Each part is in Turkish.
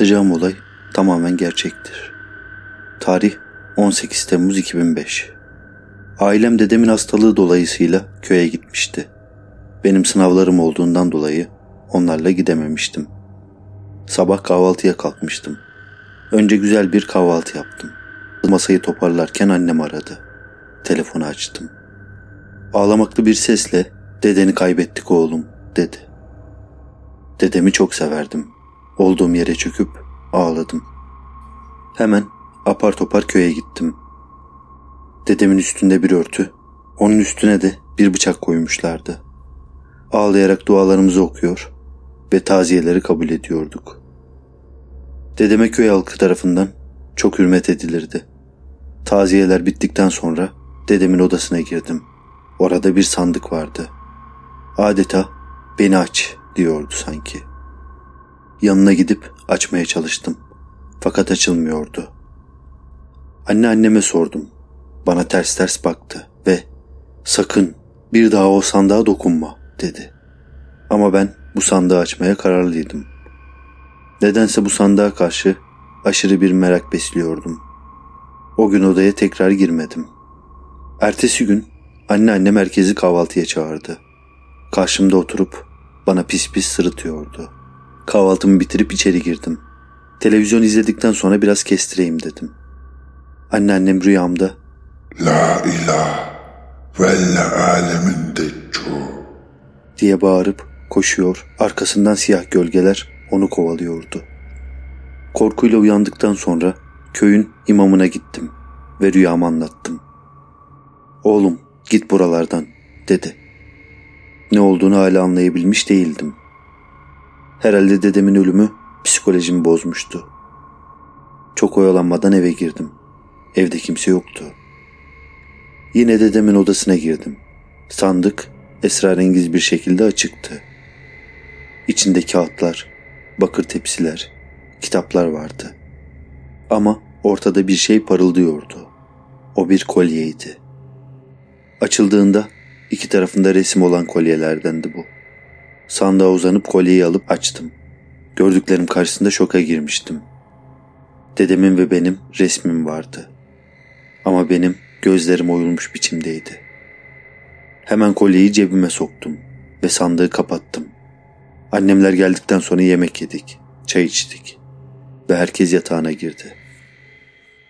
anlatacağım olay tamamen gerçektir. Tarih 18 Temmuz 2005. Ailem dedemin hastalığı dolayısıyla köye gitmişti. Benim sınavlarım olduğundan dolayı onlarla gidememiştim. Sabah kahvaltıya kalkmıştım. Önce güzel bir kahvaltı yaptım. Masayı toparlarken annem aradı. Telefonu açtım. Ağlamaklı bir sesle "Dedeni kaybettik oğlum." dedi. Dedemi çok severdim. Olduğum yere çöküp ağladım. Hemen apar topar köye gittim. Dedemin üstünde bir örtü, onun üstüne de bir bıçak koymuşlardı. Ağlayarak dualarımızı okuyor ve taziyeleri kabul ediyorduk. Dedeme köy halkı tarafından çok hürmet edilirdi. Taziyeler bittikten sonra dedemin odasına girdim. Orada bir sandık vardı. Adeta beni aç diyordu sanki. Yanına gidip açmaya çalıştım. Fakat açılmıyordu. Anne anneme sordum. Bana ters ters baktı ve sakın bir daha o sandığa dokunma dedi. Ama ben bu sandığı açmaya kararlıydım. Nedense bu sandığa karşı aşırı bir merak besliyordum. O gün odaya tekrar girmedim. Ertesi gün anneanne merkezi kahvaltıya çağırdı. Karşımda oturup bana pis pis sırıtıyordu.'' Kahvaltımı bitirip içeri girdim. Televizyon izledikten sonra biraz kestireyim dedim. Anneannem rüyamda La ilah velle alemin diye bağırıp koşuyor, arkasından siyah gölgeler onu kovalıyordu. Korkuyla uyandıktan sonra köyün imamına gittim ve rüyamı anlattım. Oğlum git buralardan dedi. Ne olduğunu hala anlayabilmiş değildim. Herhalde dedemin ölümü psikolojimi bozmuştu. Çok oyalanmadan eve girdim. Evde kimse yoktu. Yine dedemin odasına girdim. Sandık esrarengiz bir şekilde açıktı. İçinde kağıtlar, bakır tepsiler, kitaplar vardı. Ama ortada bir şey parıldıyordu. O bir kolyeydi. Açıldığında iki tarafında resim olan kolyelerdendi bu. Sandığa uzanıp kolyeyi alıp açtım. Gördüklerim karşısında şoka girmiştim. Dedemin ve benim resmim vardı. Ama benim gözlerim oyulmuş biçimdeydi. Hemen kolyeyi cebime soktum ve sandığı kapattım. Annemler geldikten sonra yemek yedik, çay içtik ve herkes yatağına girdi.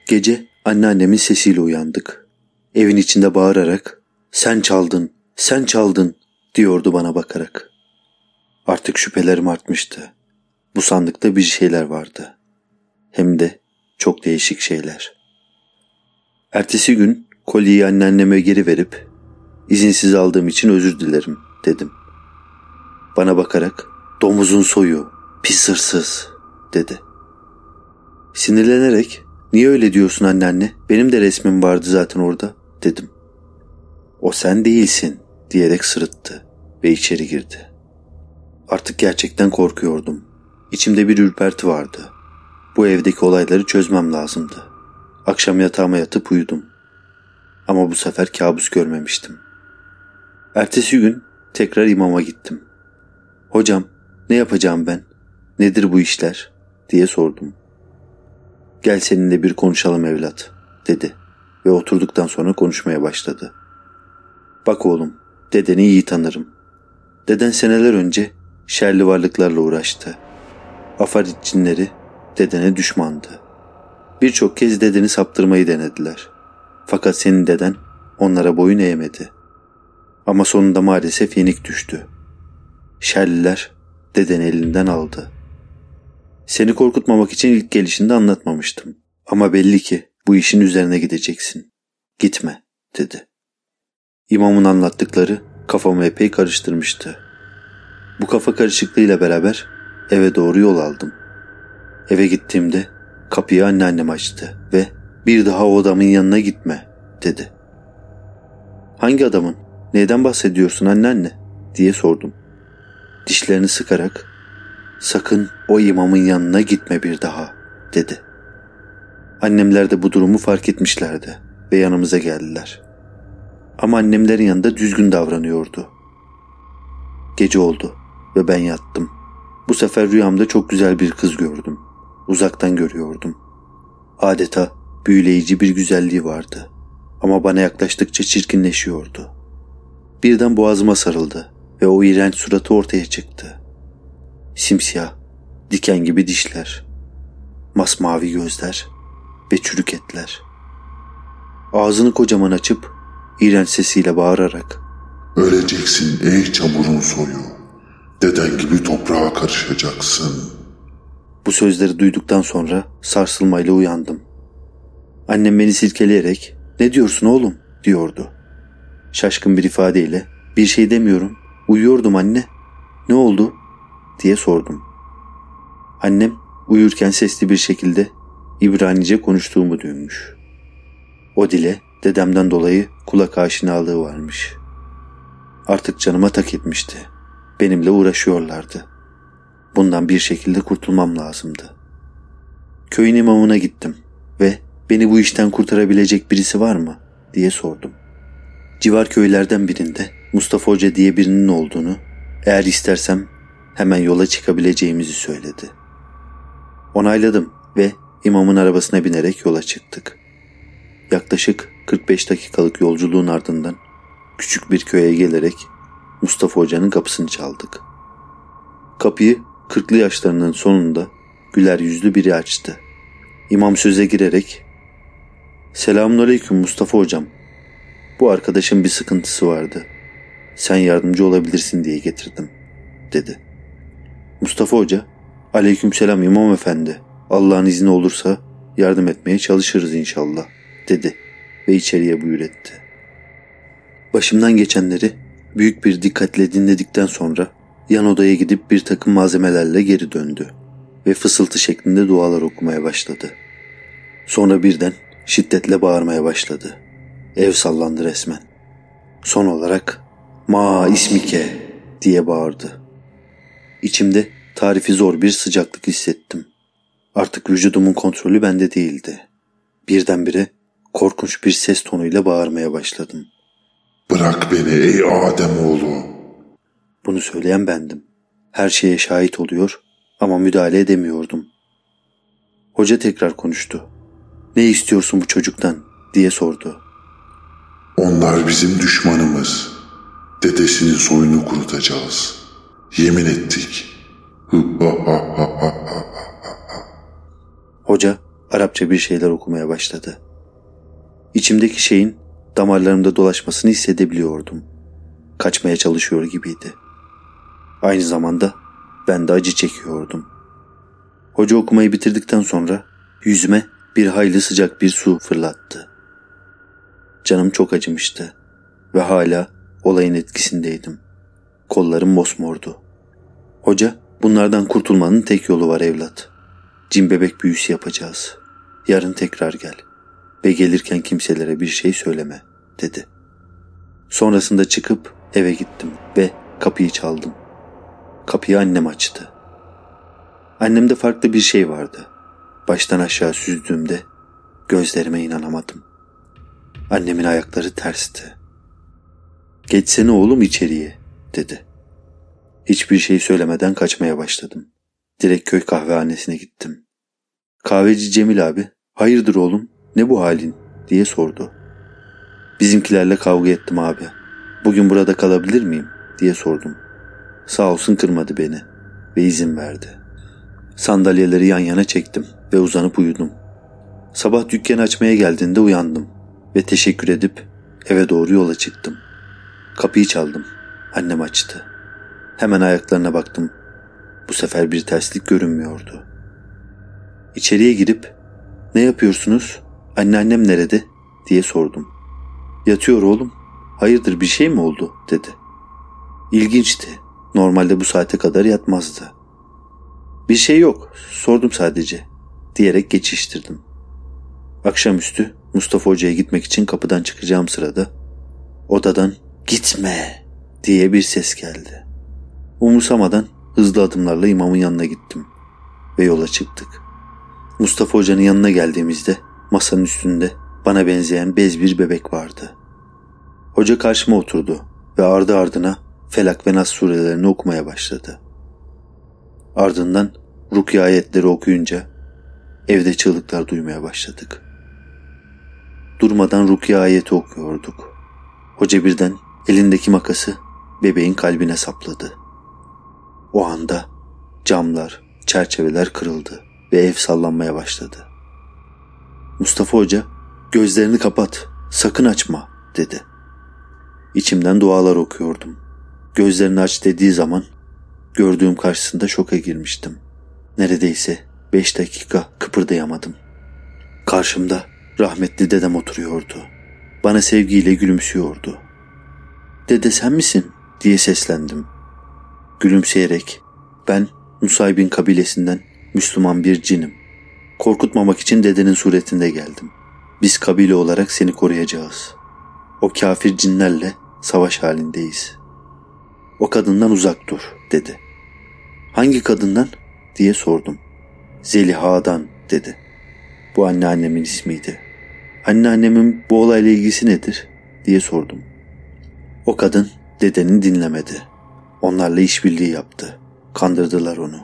Gece anneannemin sesiyle uyandık. Evin içinde bağırarak "Sen çaldın, sen çaldın." diyordu bana bakarak. Artık şüphelerim artmıştı. Bu sandıkta bir şeyler vardı. Hem de çok değişik şeyler. Ertesi gün kolyeyi anneanneme geri verip izinsiz aldığım için özür dilerim dedim. Bana bakarak domuzun soyu pis hırsız dedi. Sinirlenerek niye öyle diyorsun anneanne benim de resmim vardı zaten orada dedim. O sen değilsin diyerek sırıttı ve içeri girdi. Artık gerçekten korkuyordum. İçimde bir ürperti vardı. Bu evdeki olayları çözmem lazımdı. Akşam yatağıma yatıp uyudum. Ama bu sefer kabus görmemiştim. Ertesi gün tekrar imama gittim. Hocam ne yapacağım ben? Nedir bu işler? diye sordum. Gel seninle bir konuşalım evlat dedi ve oturduktan sonra konuşmaya başladı. Bak oğlum, dedeni iyi tanırım. Deden seneler önce şerli varlıklarla uğraştı. Afarit cinleri dedene düşmandı. Birçok kez dedeni saptırmayı denediler. Fakat senin deden onlara boyun eğmedi. Ama sonunda maalesef yenik düştü. Şerliler deden elinden aldı. Seni korkutmamak için ilk gelişinde anlatmamıştım. Ama belli ki bu işin üzerine gideceksin. Gitme dedi. İmamın anlattıkları kafamı epey karıştırmıştı. Bu kafa karışıklığıyla beraber eve doğru yol aldım. Eve gittiğimde kapıyı anneannem açtı ve bir daha o adamın yanına gitme dedi. Hangi adamın? Neyden bahsediyorsun anneanne? diye sordum. Dişlerini sıkarak sakın o imamın yanına gitme bir daha dedi. Annemler de bu durumu fark etmişlerdi ve yanımıza geldiler. Ama annemlerin yanında düzgün davranıyordu. Gece oldu ve ben yattım. Bu sefer rüyamda çok güzel bir kız gördüm. Uzaktan görüyordum. Adeta büyüleyici bir güzelliği vardı. Ama bana yaklaştıkça çirkinleşiyordu. Birden boğazıma sarıldı ve o iğrenç suratı ortaya çıktı. Simsiyah, diken gibi dişler, masmavi gözler ve çürük etler. Ağzını kocaman açıp iğrenç sesiyle bağırarak ''Öleceksin ey çamurun soyu!'' Deden gibi toprağa karışacaksın. Bu sözleri duyduktan sonra sarsılmayla uyandım. Annem beni silkeleyerek ne diyorsun oğlum diyordu. Şaşkın bir ifadeyle bir şey demiyorum uyuyordum anne ne oldu diye sordum. Annem uyurken sesli bir şekilde İbranice konuştuğumu duymuş. O dile dedemden dolayı kulak aşinalığı varmış. Artık canıma tak etmişti.'' benimle uğraşıyorlardı. Bundan bir şekilde kurtulmam lazımdı. Köyün imamına gittim ve beni bu işten kurtarabilecek birisi var mı diye sordum. Civar köylerden birinde Mustafa Hoca diye birinin olduğunu, eğer istersem hemen yola çıkabileceğimizi söyledi. Onayladım ve imamın arabasına binerek yola çıktık. Yaklaşık 45 dakikalık yolculuğun ardından küçük bir köye gelerek Mustafa Hoca'nın kapısını çaldık. Kapıyı kırklı yaşlarının sonunda güler yüzlü biri açtı. İmam söze girerek Selamünaleyküm Mustafa Hocam. Bu arkadaşın bir sıkıntısı vardı. Sen yardımcı olabilirsin diye getirdim." dedi. Mustafa Hoca, selam İmam Efendi. Allah'ın izni olursa yardım etmeye çalışırız inşallah." dedi ve içeriye buyur etti. Başımdan geçenleri Büyük bir dikkatle dinledikten sonra yan odaya gidip bir takım malzemelerle geri döndü ve fısıltı şeklinde dualar okumaya başladı. Sonra birden şiddetle bağırmaya başladı. Ev sallandı resmen. Son olarak Ma ismike diye bağırdı. İçimde tarifi zor bir sıcaklık hissettim. Artık vücudumun kontrolü bende değildi. Birdenbire korkunç bir ses tonuyla bağırmaya başladım.'' Bırak beni ey Adem oğlu. Bunu söyleyen bendim. Her şeye şahit oluyor ama müdahale edemiyordum. Hoca tekrar konuştu. Ne istiyorsun bu çocuktan diye sordu. Onlar bizim düşmanımız. Dedesinin soyunu kurutacağız. Yemin ettik. Hoca Arapça bir şeyler okumaya başladı. İçimdeki şeyin damarlarımda dolaşmasını hissedebiliyordum. Kaçmaya çalışıyor gibiydi. Aynı zamanda ben de acı çekiyordum. Hoca okumayı bitirdikten sonra yüzüme bir hayli sıcak bir su fırlattı. Canım çok acımıştı ve hala olayın etkisindeydim. Kollarım mosmordu. Hoca bunlardan kurtulmanın tek yolu var evlat. Cin bebek büyüsü yapacağız. Yarın tekrar gel ve gelirken kimselere bir şey söyleme.'' dedi. Sonrasında çıkıp eve gittim ve kapıyı çaldım. Kapıyı annem açtı. Annemde farklı bir şey vardı. Baştan aşağı süzdüğümde gözlerime inanamadım. Annemin ayakları tersti. Geçsene oğlum içeriye dedi. Hiçbir şey söylemeden kaçmaya başladım. Direkt köy kahvehanesine gittim. Kahveci Cemil abi hayırdır oğlum ne bu halin diye sordu. Bizimkilerle kavga ettim abi. Bugün burada kalabilir miyim diye sordum. Sağ olsun kırmadı beni ve izin verdi. Sandalyeleri yan yana çektim ve uzanıp uyudum. Sabah dükkanı açmaya geldiğinde uyandım ve teşekkür edip eve doğru yola çıktım. Kapıyı çaldım. Annem açtı. Hemen ayaklarına baktım. Bu sefer bir terslik görünmüyordu. İçeriye girip "Ne yapıyorsunuz? Anneannem nerede?" diye sordum. Yatıyor oğlum. Hayırdır bir şey mi oldu dedi. İlginçti. Normalde bu saate kadar yatmazdı. Bir şey yok. Sordum sadece. Diyerek geçiştirdim. Akşamüstü Mustafa Hoca'ya gitmek için kapıdan çıkacağım sırada odadan gitme diye bir ses geldi. Umursamadan hızlı adımlarla imamın yanına gittim ve yola çıktık. Mustafa Hoca'nın yanına geldiğimizde masanın üstünde bana benzeyen bez bir bebek vardı. Hoca karşıma oturdu ve ardı ardına Felak ve Nas surelerini okumaya başladı. Ardından Rukiye ayetleri okuyunca evde çığlıklar duymaya başladık. Durmadan Rukiye ayeti okuyorduk. Hoca birden elindeki makası bebeğin kalbine sapladı. O anda camlar, çerçeveler kırıldı ve ev sallanmaya başladı. Mustafa Hoca gözlerini kapat, sakın açma dedi.'' İçimden dualar okuyordum. Gözlerini aç dediği zaman gördüğüm karşısında şoka girmiştim. Neredeyse beş dakika kıpırdayamadım. Karşımda rahmetli dedem oturuyordu. Bana sevgiyle gülümsüyordu. Dede sen misin? diye seslendim. Gülümseyerek ben Nusaybin kabilesinden Müslüman bir cinim. Korkutmamak için dedenin suretinde geldim. Biz kabile olarak seni koruyacağız. O kafir cinlerle Savaş halindeyiz. O kadından uzak dur dedi. Hangi kadından diye sordum. Zeliha'dan dedi. Bu anneannemin ismiydi. Anneannemin bu olayla ilgisi nedir diye sordum. O kadın dedeni dinlemedi. Onlarla işbirliği yaptı. Kandırdılar onu.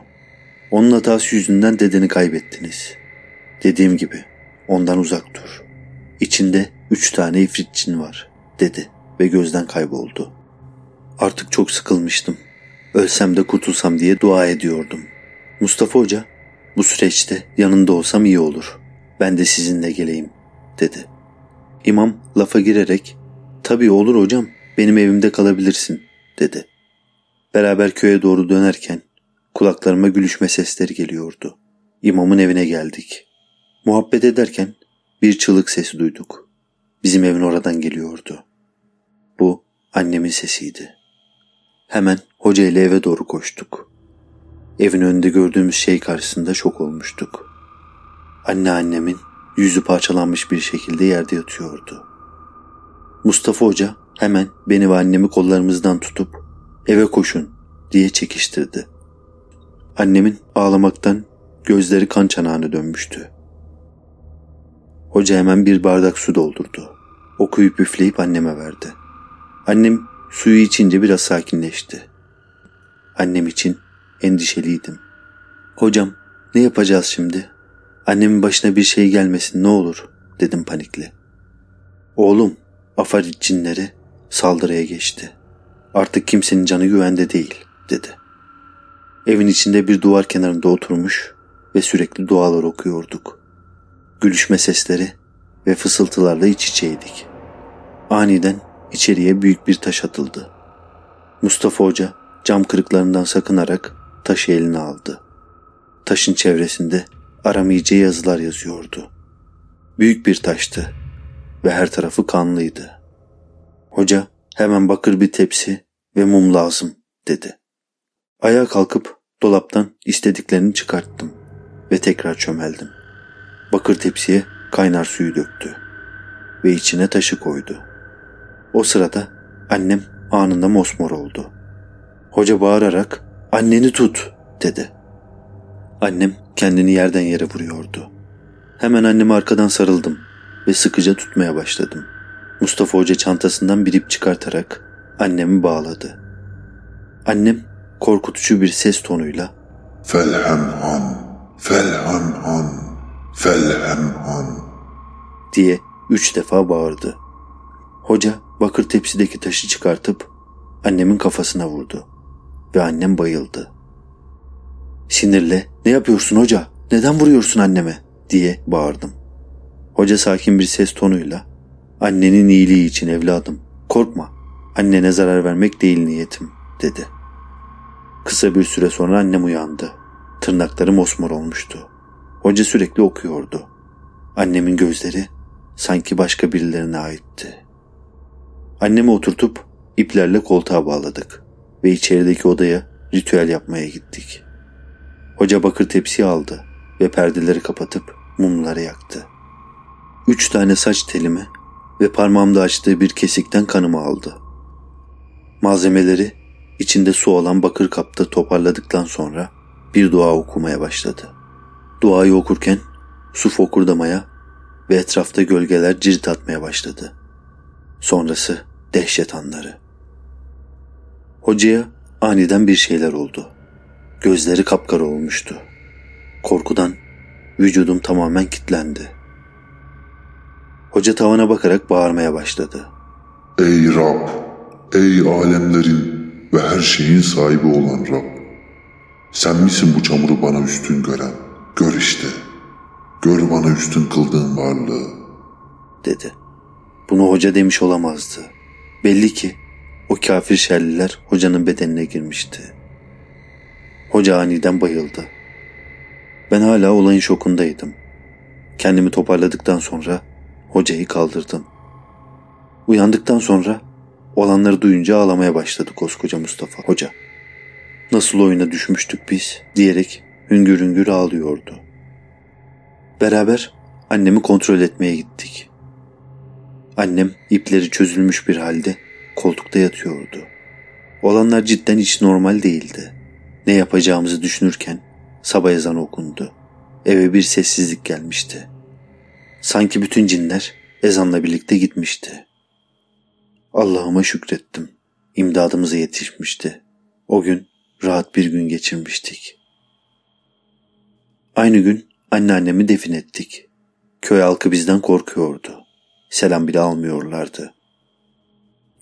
Onun hatası yüzünden dedeni kaybettiniz. Dediğim gibi ondan uzak dur. İçinde üç tane ifritçin var dedi ve gözden kayboldu. Artık çok sıkılmıştım. Ölsem de kurtulsam diye dua ediyordum. Mustafa Hoca, bu süreçte yanında olsam iyi olur. Ben de sizinle geleyim, dedi. İmam lafa girerek, tabii olur hocam, benim evimde kalabilirsin, dedi. Beraber köye doğru dönerken kulaklarıma gülüşme sesleri geliyordu. İmamın evine geldik. Muhabbet ederken bir çığlık sesi duyduk. Bizim evin oradan geliyordu.'' Annemin sesiydi. Hemen hoca ile eve doğru koştuk. Evin önünde gördüğümüz şey karşısında şok olmuştuk. Anne annemin yüzü parçalanmış bir şekilde yerde yatıyordu. Mustafa Hoca hemen beni ve annemi kollarımızdan tutup eve koşun diye çekiştirdi. Annemin ağlamaktan gözleri kan çanağına dönmüştü. Hoca hemen bir bardak su doldurdu. Okuyup üfleyip anneme verdi. Annem suyu içince biraz sakinleşti. Annem için endişeliydim. Hocam ne yapacağız şimdi? Annemin başına bir şey gelmesin ne olur dedim panikle. Oğlum afarit cinleri saldırıya geçti. Artık kimsenin canı güvende değil dedi. Evin içinde bir duvar kenarında oturmuş ve sürekli dualar okuyorduk. Gülüşme sesleri ve fısıltılarla iç içeydik. Aniden İçeriye büyük bir taş atıldı. Mustafa Hoca cam kırıklarından sakınarak taşı eline aldı. Taşın çevresinde aramice yazılar yazıyordu. Büyük bir taştı ve her tarafı kanlıydı. Hoca hemen bakır bir tepsi ve mum lazım dedi. Ayağa kalkıp dolaptan istediklerini çıkarttım ve tekrar çömeldim. Bakır tepsiye kaynar suyu döktü ve içine taşı koydu.'' O sırada annem anında mosmor oldu. Hoca bağırarak anneni tut dedi. Annem kendini yerden yere vuruyordu. Hemen anneme arkadan sarıldım ve sıkıca tutmaya başladım. Mustafa Hoca çantasından bir ip çıkartarak annemi bağladı. Annem korkutucu bir ses tonuyla Felhemhon, felhemhon, felhemhon diye üç defa bağırdı. Hoca bakır tepsideki taşı çıkartıp annemin kafasına vurdu ve annem bayıldı. Sinirle ne yapıyorsun hoca neden vuruyorsun anneme diye bağırdım. Hoca sakin bir ses tonuyla annenin iyiliği için evladım korkma annene zarar vermek değil niyetim dedi. Kısa bir süre sonra annem uyandı. Tırnakları mosmor olmuştu. Hoca sürekli okuyordu. Annemin gözleri sanki başka birilerine aitti.'' Annemi oturtup iplerle koltuğa bağladık ve içerideki odaya ritüel yapmaya gittik. Hoca bakır tepsi aldı ve perdeleri kapatıp mumları yaktı. Üç tane saç telimi ve parmağımda açtığı bir kesikten kanımı aldı. Malzemeleri içinde su olan bakır kapta toparladıktan sonra bir dua okumaya başladı. Duayı okurken su fokurdamaya ve etrafta gölgeler cirit atmaya başladı. Sonrası dehşet anları. Hocaya aniden bir şeyler oldu. Gözleri kapkara olmuştu. Korkudan vücudum tamamen kilitlendi. Hoca tavana bakarak bağırmaya başladı. Ey Rab! Ey alemlerin ve her şeyin sahibi olan Rab! Sen misin bu çamuru bana üstün gören? Gör işte. Gör bana üstün kıldığın varlığı. Dedi. Bunu hoca demiş olamazdı. Belli ki o kafir şerliler hocanın bedenine girmişti. Hoca aniden bayıldı. Ben hala olayın şokundaydım. Kendimi toparladıktan sonra hocayı kaldırdım. Uyandıktan sonra olanları duyunca ağlamaya başladı koskoca Mustafa Hoca. Nasıl oyuna düşmüştük biz diyerek hüngür hüngür ağlıyordu. Beraber annemi kontrol etmeye gittik. Annem ipleri çözülmüş bir halde koltukta yatıyordu. Olanlar cidden hiç normal değildi. Ne yapacağımızı düşünürken sabah ezanı okundu. Eve bir sessizlik gelmişti. Sanki bütün cinler ezanla birlikte gitmişti. Allah'ıma şükrettim. İmdadımıza yetişmişti. O gün rahat bir gün geçirmiştik. Aynı gün anneannemi defin ettik. Köy halkı bizden korkuyordu selam bile almıyorlardı.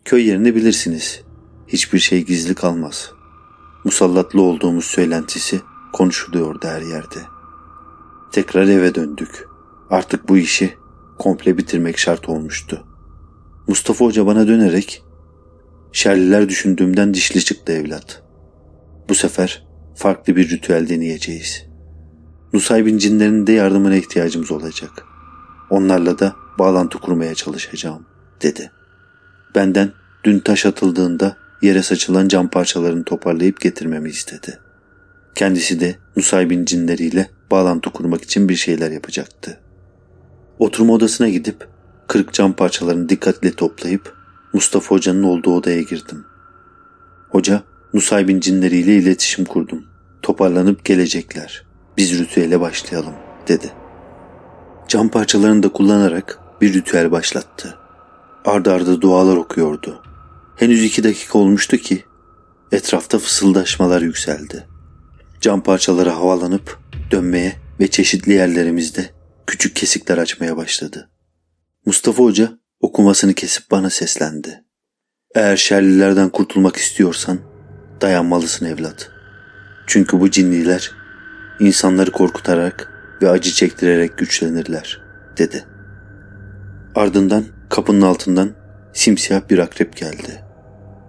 Köy yerini bilirsiniz. Hiçbir şey gizli kalmaz. Musallatlı olduğumuz söylentisi konuşuluyordu her yerde. Tekrar eve döndük. Artık bu işi komple bitirmek şart olmuştu. Mustafa Hoca bana dönerek Şerliler düşündüğümden dişli çıktı evlat. Bu sefer farklı bir ritüel deneyeceğiz. Nusaybin cinlerinin de yardımına ihtiyacımız olacak. Onlarla da bağlantı kurmaya çalışacağım dedi. Benden dün taş atıldığında yere saçılan cam parçalarını toparlayıp getirmemi istedi. Kendisi de Nusaybin cinleriyle bağlantı kurmak için bir şeyler yapacaktı. Oturma odasına gidip kırık cam parçalarını dikkatle toplayıp Mustafa Hoca'nın olduğu odaya girdim. Hoca, Nusaybin cinleriyle iletişim kurdum. Toparlanıp gelecekler. Biz ritüele başlayalım, dedi. Cam parçalarını da kullanarak bir ritüel başlattı. Arda arda dualar okuyordu. Henüz iki dakika olmuştu ki etrafta fısıldaşmalar yükseldi. Cam parçaları havalanıp dönmeye ve çeşitli yerlerimizde küçük kesikler açmaya başladı. Mustafa Hoca okumasını kesip bana seslendi. Eğer şerlilerden kurtulmak istiyorsan dayanmalısın evlat. Çünkü bu cinniler insanları korkutarak ve acı çektirerek güçlenirler, dedi.'' Ardından kapının altından simsiyah bir akrep geldi.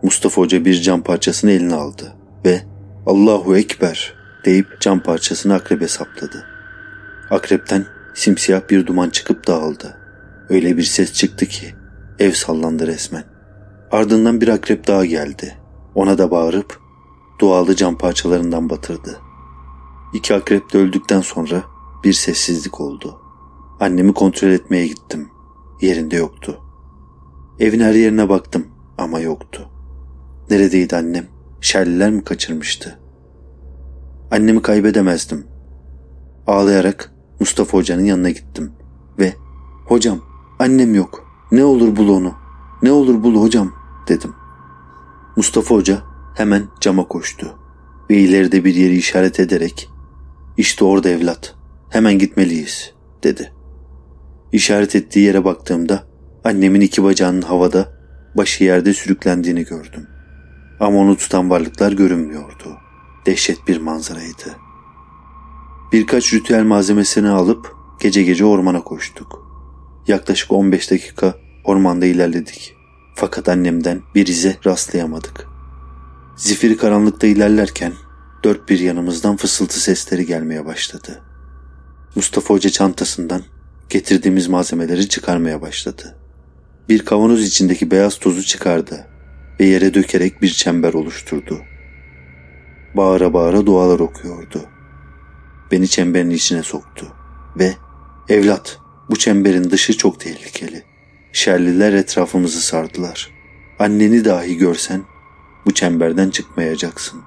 Mustafa Hoca bir cam parçasını eline aldı ve Allahu Ekber deyip cam parçasını akrebe sapladı. Akrepten simsiyah bir duman çıkıp dağıldı. Öyle bir ses çıktı ki ev sallandı resmen. Ardından bir akrep daha geldi. Ona da bağırıp dualı cam parçalarından batırdı. İki akrep de öldükten sonra bir sessizlik oldu. Annemi kontrol etmeye gittim yerinde yoktu. Evin her yerine baktım ama yoktu. Neredeydi annem? Şerliler mi kaçırmıştı? Annemi kaybedemezdim. Ağlayarak Mustafa Hoca'nın yanına gittim ve ''Hocam, annem yok. Ne olur bul onu. Ne olur bul hocam.'' dedim. Mustafa Hoca hemen cama koştu ve ileride bir yeri işaret ederek ''İşte orada evlat. Hemen gitmeliyiz.'' dedi. İşaret ettiği yere baktığımda annemin iki bacağının havada, başı yerde sürüklendiğini gördüm. Ama onu tutan varlıklar görünmüyordu. Dehşet bir manzaraydı. Birkaç ritüel malzemesini alıp gece gece ormana koştuk. Yaklaşık 15 dakika ormanda ilerledik. Fakat annemden bir ize rastlayamadık. Zifiri karanlıkta ilerlerken dört bir yanımızdan fısıltı sesleri gelmeye başladı. Mustafa Hoca çantasından Getirdiğimiz malzemeleri çıkarmaya başladı. Bir kavanoz içindeki beyaz tozu çıkardı ve yere dökerek bir çember oluşturdu. Bağıra bağıra dualar okuyordu. Beni çemberin içine soktu ve ''Evlat, bu çemberin dışı çok tehlikeli. Şerliler etrafımızı sardılar. Anneni dahi görsen bu çemberden çıkmayacaksın.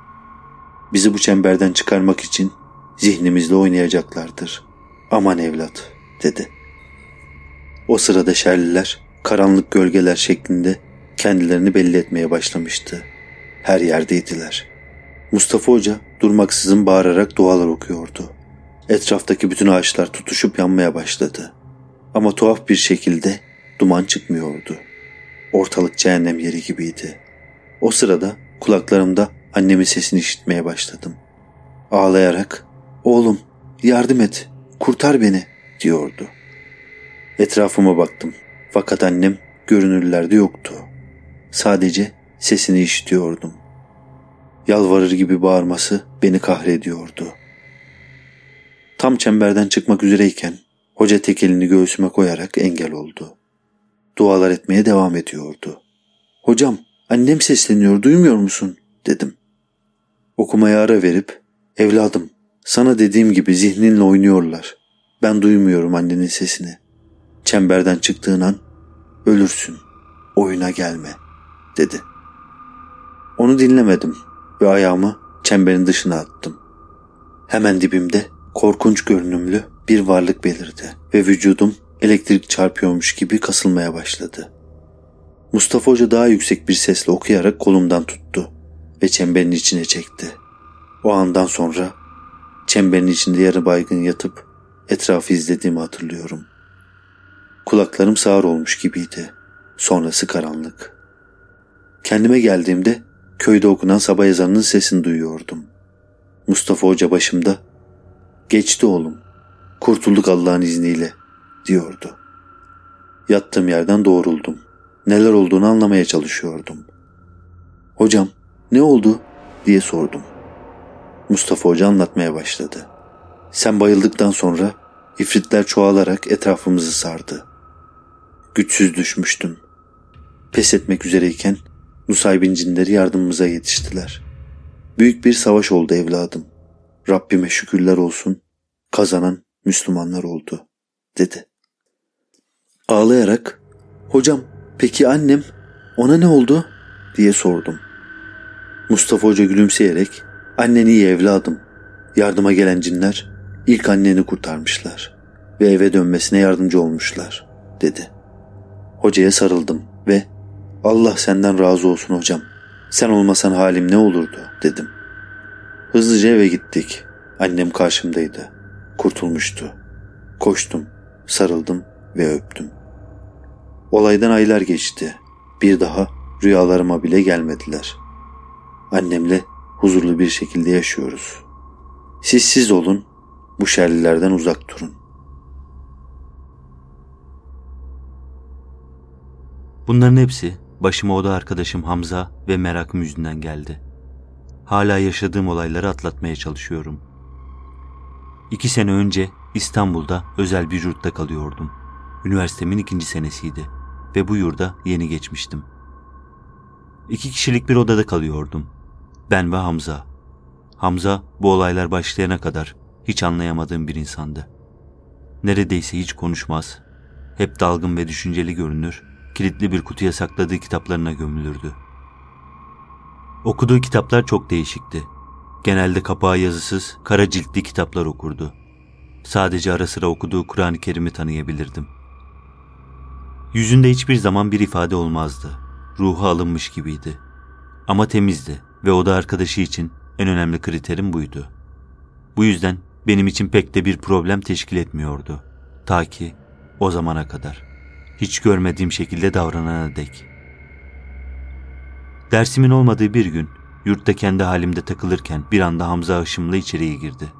Bizi bu çemberden çıkarmak için zihnimizle oynayacaklardır. Aman evlat.'' dedi. O sırada şerliler karanlık gölgeler şeklinde kendilerini belli etmeye başlamıştı. Her yerdeydiler. Mustafa Hoca durmaksızın bağırarak dualar okuyordu. Etraftaki bütün ağaçlar tutuşup yanmaya başladı. Ama tuhaf bir şekilde duman çıkmıyordu. Ortalık cehennem yeri gibiydi. O sırada kulaklarımda annemin sesini işitmeye başladım. Ağlayarak "Oğlum, yardım et, kurtar beni." diyordu. Etrafıma baktım. Fakat annem görünürlerde yoktu. Sadece sesini işitiyordum. Yalvarır gibi bağırması beni kahrediyordu. Tam çemberden çıkmak üzereyken hoca tek elini göğsüme koyarak engel oldu. Dualar etmeye devam ediyordu. Hocam annem sesleniyor duymuyor musun dedim. Okumaya ara verip evladım sana dediğim gibi zihninle oynuyorlar. Ben duymuyorum annenin sesini.'' Çemberden çıktığın an ölürsün, oyuna gelme dedi. Onu dinlemedim ve ayağımı çemberin dışına attım. Hemen dibimde korkunç görünümlü bir varlık belirdi ve vücudum elektrik çarpıyormuş gibi kasılmaya başladı. Mustafa Hoca daha yüksek bir sesle okuyarak kolumdan tuttu ve çemberin içine çekti. O andan sonra çemberin içinde yarı baygın yatıp etrafı izlediğimi hatırlıyorum.'' Kulaklarım sağır olmuş gibiydi. Sonrası karanlık. Kendime geldiğimde köyde okunan sabah ezanının sesini duyuyordum. Mustafa Hoca başımda "Geçti oğlum. Kurtulduk Allah'ın izniyle." diyordu. Yattığım yerden doğruldum. Neler olduğunu anlamaya çalışıyordum. "Hocam, ne oldu?" diye sordum. Mustafa Hoca anlatmaya başladı. Sen bayıldıktan sonra ifritler çoğalarak etrafımızı sardı güçsüz düşmüştüm. Pes etmek üzereyken Nusaybin cinleri yardımımıza yetiştiler. Büyük bir savaş oldu evladım. Rabbime şükürler olsun, kazanan Müslümanlar oldu, dedi. Ağlayarak, hocam peki annem, ona ne oldu, diye sordum. Mustafa Hoca gülümseyerek, annen iyi evladım, yardıma gelen cinler ilk anneni kurtarmışlar ve eve dönmesine yardımcı olmuşlar, dedi.'' Hocaya sarıldım ve Allah senden razı olsun hocam. Sen olmasan halim ne olurdu dedim. Hızlıca eve gittik. Annem karşımdaydı. Kurtulmuştu. Koştum, sarıldım ve öptüm. Olaydan aylar geçti. Bir daha rüyalarıma bile gelmediler. Annemle huzurlu bir şekilde yaşıyoruz. Siz siz olun, bu şerlilerden uzak durun.'' Bunların hepsi başıma oda arkadaşım Hamza ve merakım yüzünden geldi. Hala yaşadığım olayları atlatmaya çalışıyorum. İki sene önce İstanbul'da özel bir yurtta kalıyordum. Üniversitemin ikinci senesiydi ve bu yurda yeni geçmiştim. İki kişilik bir odada kalıyordum. Ben ve Hamza. Hamza bu olaylar başlayana kadar hiç anlayamadığım bir insandı. Neredeyse hiç konuşmaz, hep dalgın ve düşünceli görünür kilitli bir kutuya sakladığı kitaplarına gömülürdü. Okuduğu kitaplar çok değişikti. Genelde kapağı yazısız, kara ciltli kitaplar okurdu. Sadece ara sıra okuduğu Kur'an-ı Kerim'i tanıyabilirdim. Yüzünde hiçbir zaman bir ifade olmazdı. Ruhu alınmış gibiydi. Ama temizdi ve o da arkadaşı için en önemli kriterim buydu. Bu yüzden benim için pek de bir problem teşkil etmiyordu. Ta ki o zamana kadar hiç görmediğim şekilde davranana dek. Dersimin olmadığı bir gün yurtta kendi halimde takılırken bir anda Hamza Aşım'la içeriye girdi.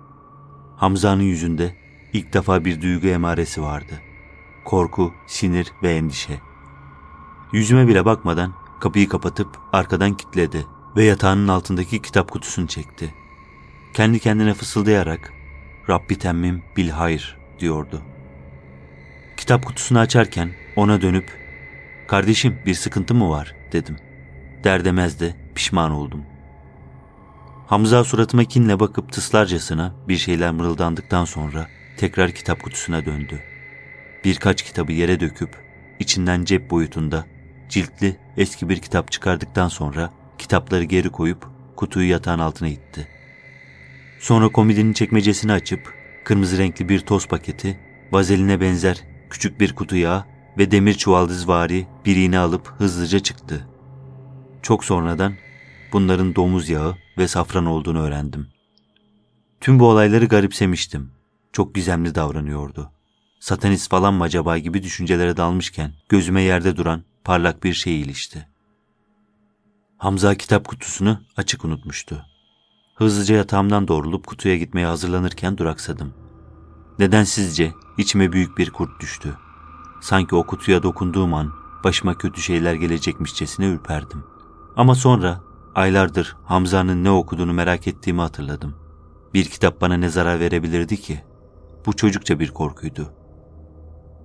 Hamza'nın yüzünde ilk defa bir duygu emaresi vardı. Korku, sinir ve endişe. Yüzüme bile bakmadan kapıyı kapatıp arkadan kilitledi ve yatağının altındaki kitap kutusunu çekti. Kendi kendine fısıldayarak Rabbi temmim bil hayır diyordu. Kitap kutusunu açarken ona dönüp "Kardeşim, bir sıkıntı mı var?" dedim. Der de pişman oldum. Hamza suratıma kinle bakıp tıslarcasına bir şeyler mırıldandıktan sonra tekrar kitap kutusuna döndü. Birkaç kitabı yere döküp içinden cep boyutunda ciltli eski bir kitap çıkardıktan sonra kitapları geri koyup kutuyu yatağın altına itti. Sonra komodinin çekmecesini açıp kırmızı renkli bir toz paketi, vazeline benzer küçük bir kutuya ve demir çuvaldızvari bir iğne alıp hızlıca çıktı. Çok sonradan bunların domuz yağı ve safran olduğunu öğrendim. Tüm bu olayları garipsemiştim. Çok gizemli davranıyordu. Satanist falan mı acaba gibi düşüncelere dalmışken gözüme yerde duran parlak bir şey ilişti. Hamza kitap kutusunu açık unutmuştu. Hızlıca yatağımdan doğrulup kutuya gitmeye hazırlanırken duraksadım. Neden sizce içime büyük bir kurt düştü. Sanki o kutuya dokunduğum an başıma kötü şeyler gelecekmişçesine ürperdim. Ama sonra aylardır Hamza'nın ne okuduğunu merak ettiğimi hatırladım. Bir kitap bana ne zarar verebilirdi ki? Bu çocukça bir korkuydu.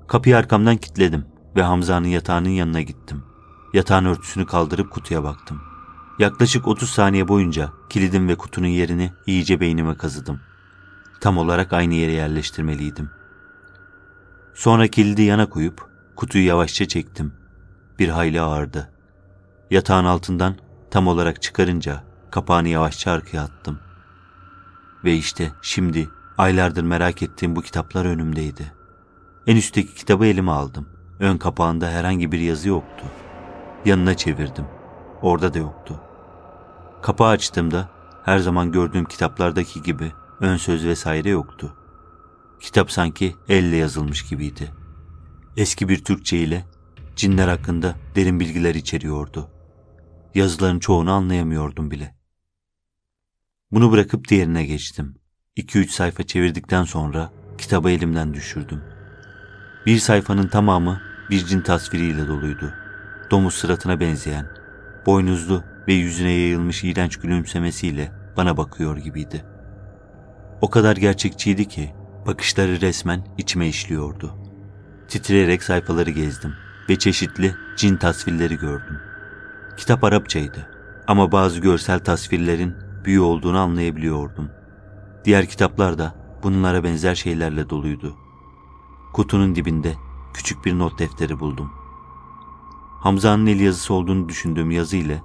Kapıyı arkamdan kilitledim ve Hamza'nın yatağının yanına gittim. Yatağın örtüsünü kaldırıp kutuya baktım. Yaklaşık 30 saniye boyunca kilidin ve kutunun yerini iyice beynime kazıdım. Tam olarak aynı yere yerleştirmeliydim.'' Sonra kilidi yana koyup kutuyu yavaşça çektim. Bir hayli ağırdı. Yatağın altından tam olarak çıkarınca kapağını yavaşça arkaya attım. Ve işte şimdi aylardır merak ettiğim bu kitaplar önümdeydi. En üstteki kitabı elime aldım. Ön kapağında herhangi bir yazı yoktu. Yanına çevirdim. Orada da yoktu. Kapağı açtığımda her zaman gördüğüm kitaplardaki gibi ön söz vesaire yoktu. Kitap sanki elle yazılmış gibiydi. Eski bir Türkçe ile cinler hakkında derin bilgiler içeriyordu. Yazıların çoğunu anlayamıyordum bile. Bunu bırakıp diğerine geçtim. 2-3 sayfa çevirdikten sonra kitabı elimden düşürdüm. Bir sayfanın tamamı bir cin tasviriyle doluydu. Domuz sıratına benzeyen, boynuzlu ve yüzüne yayılmış iğrenç gülümsemesiyle bana bakıyor gibiydi. O kadar gerçekçiydi ki Bakışları resmen içime işliyordu. Titreyerek sayfaları gezdim ve çeşitli cin tasvirleri gördüm. Kitap Arapçaydı ama bazı görsel tasvirlerin büyü olduğunu anlayabiliyordum. Diğer kitaplar da bunlara benzer şeylerle doluydu. Kutunun dibinde küçük bir not defteri buldum. Hamza'nın el yazısı olduğunu düşündüğüm yazı ile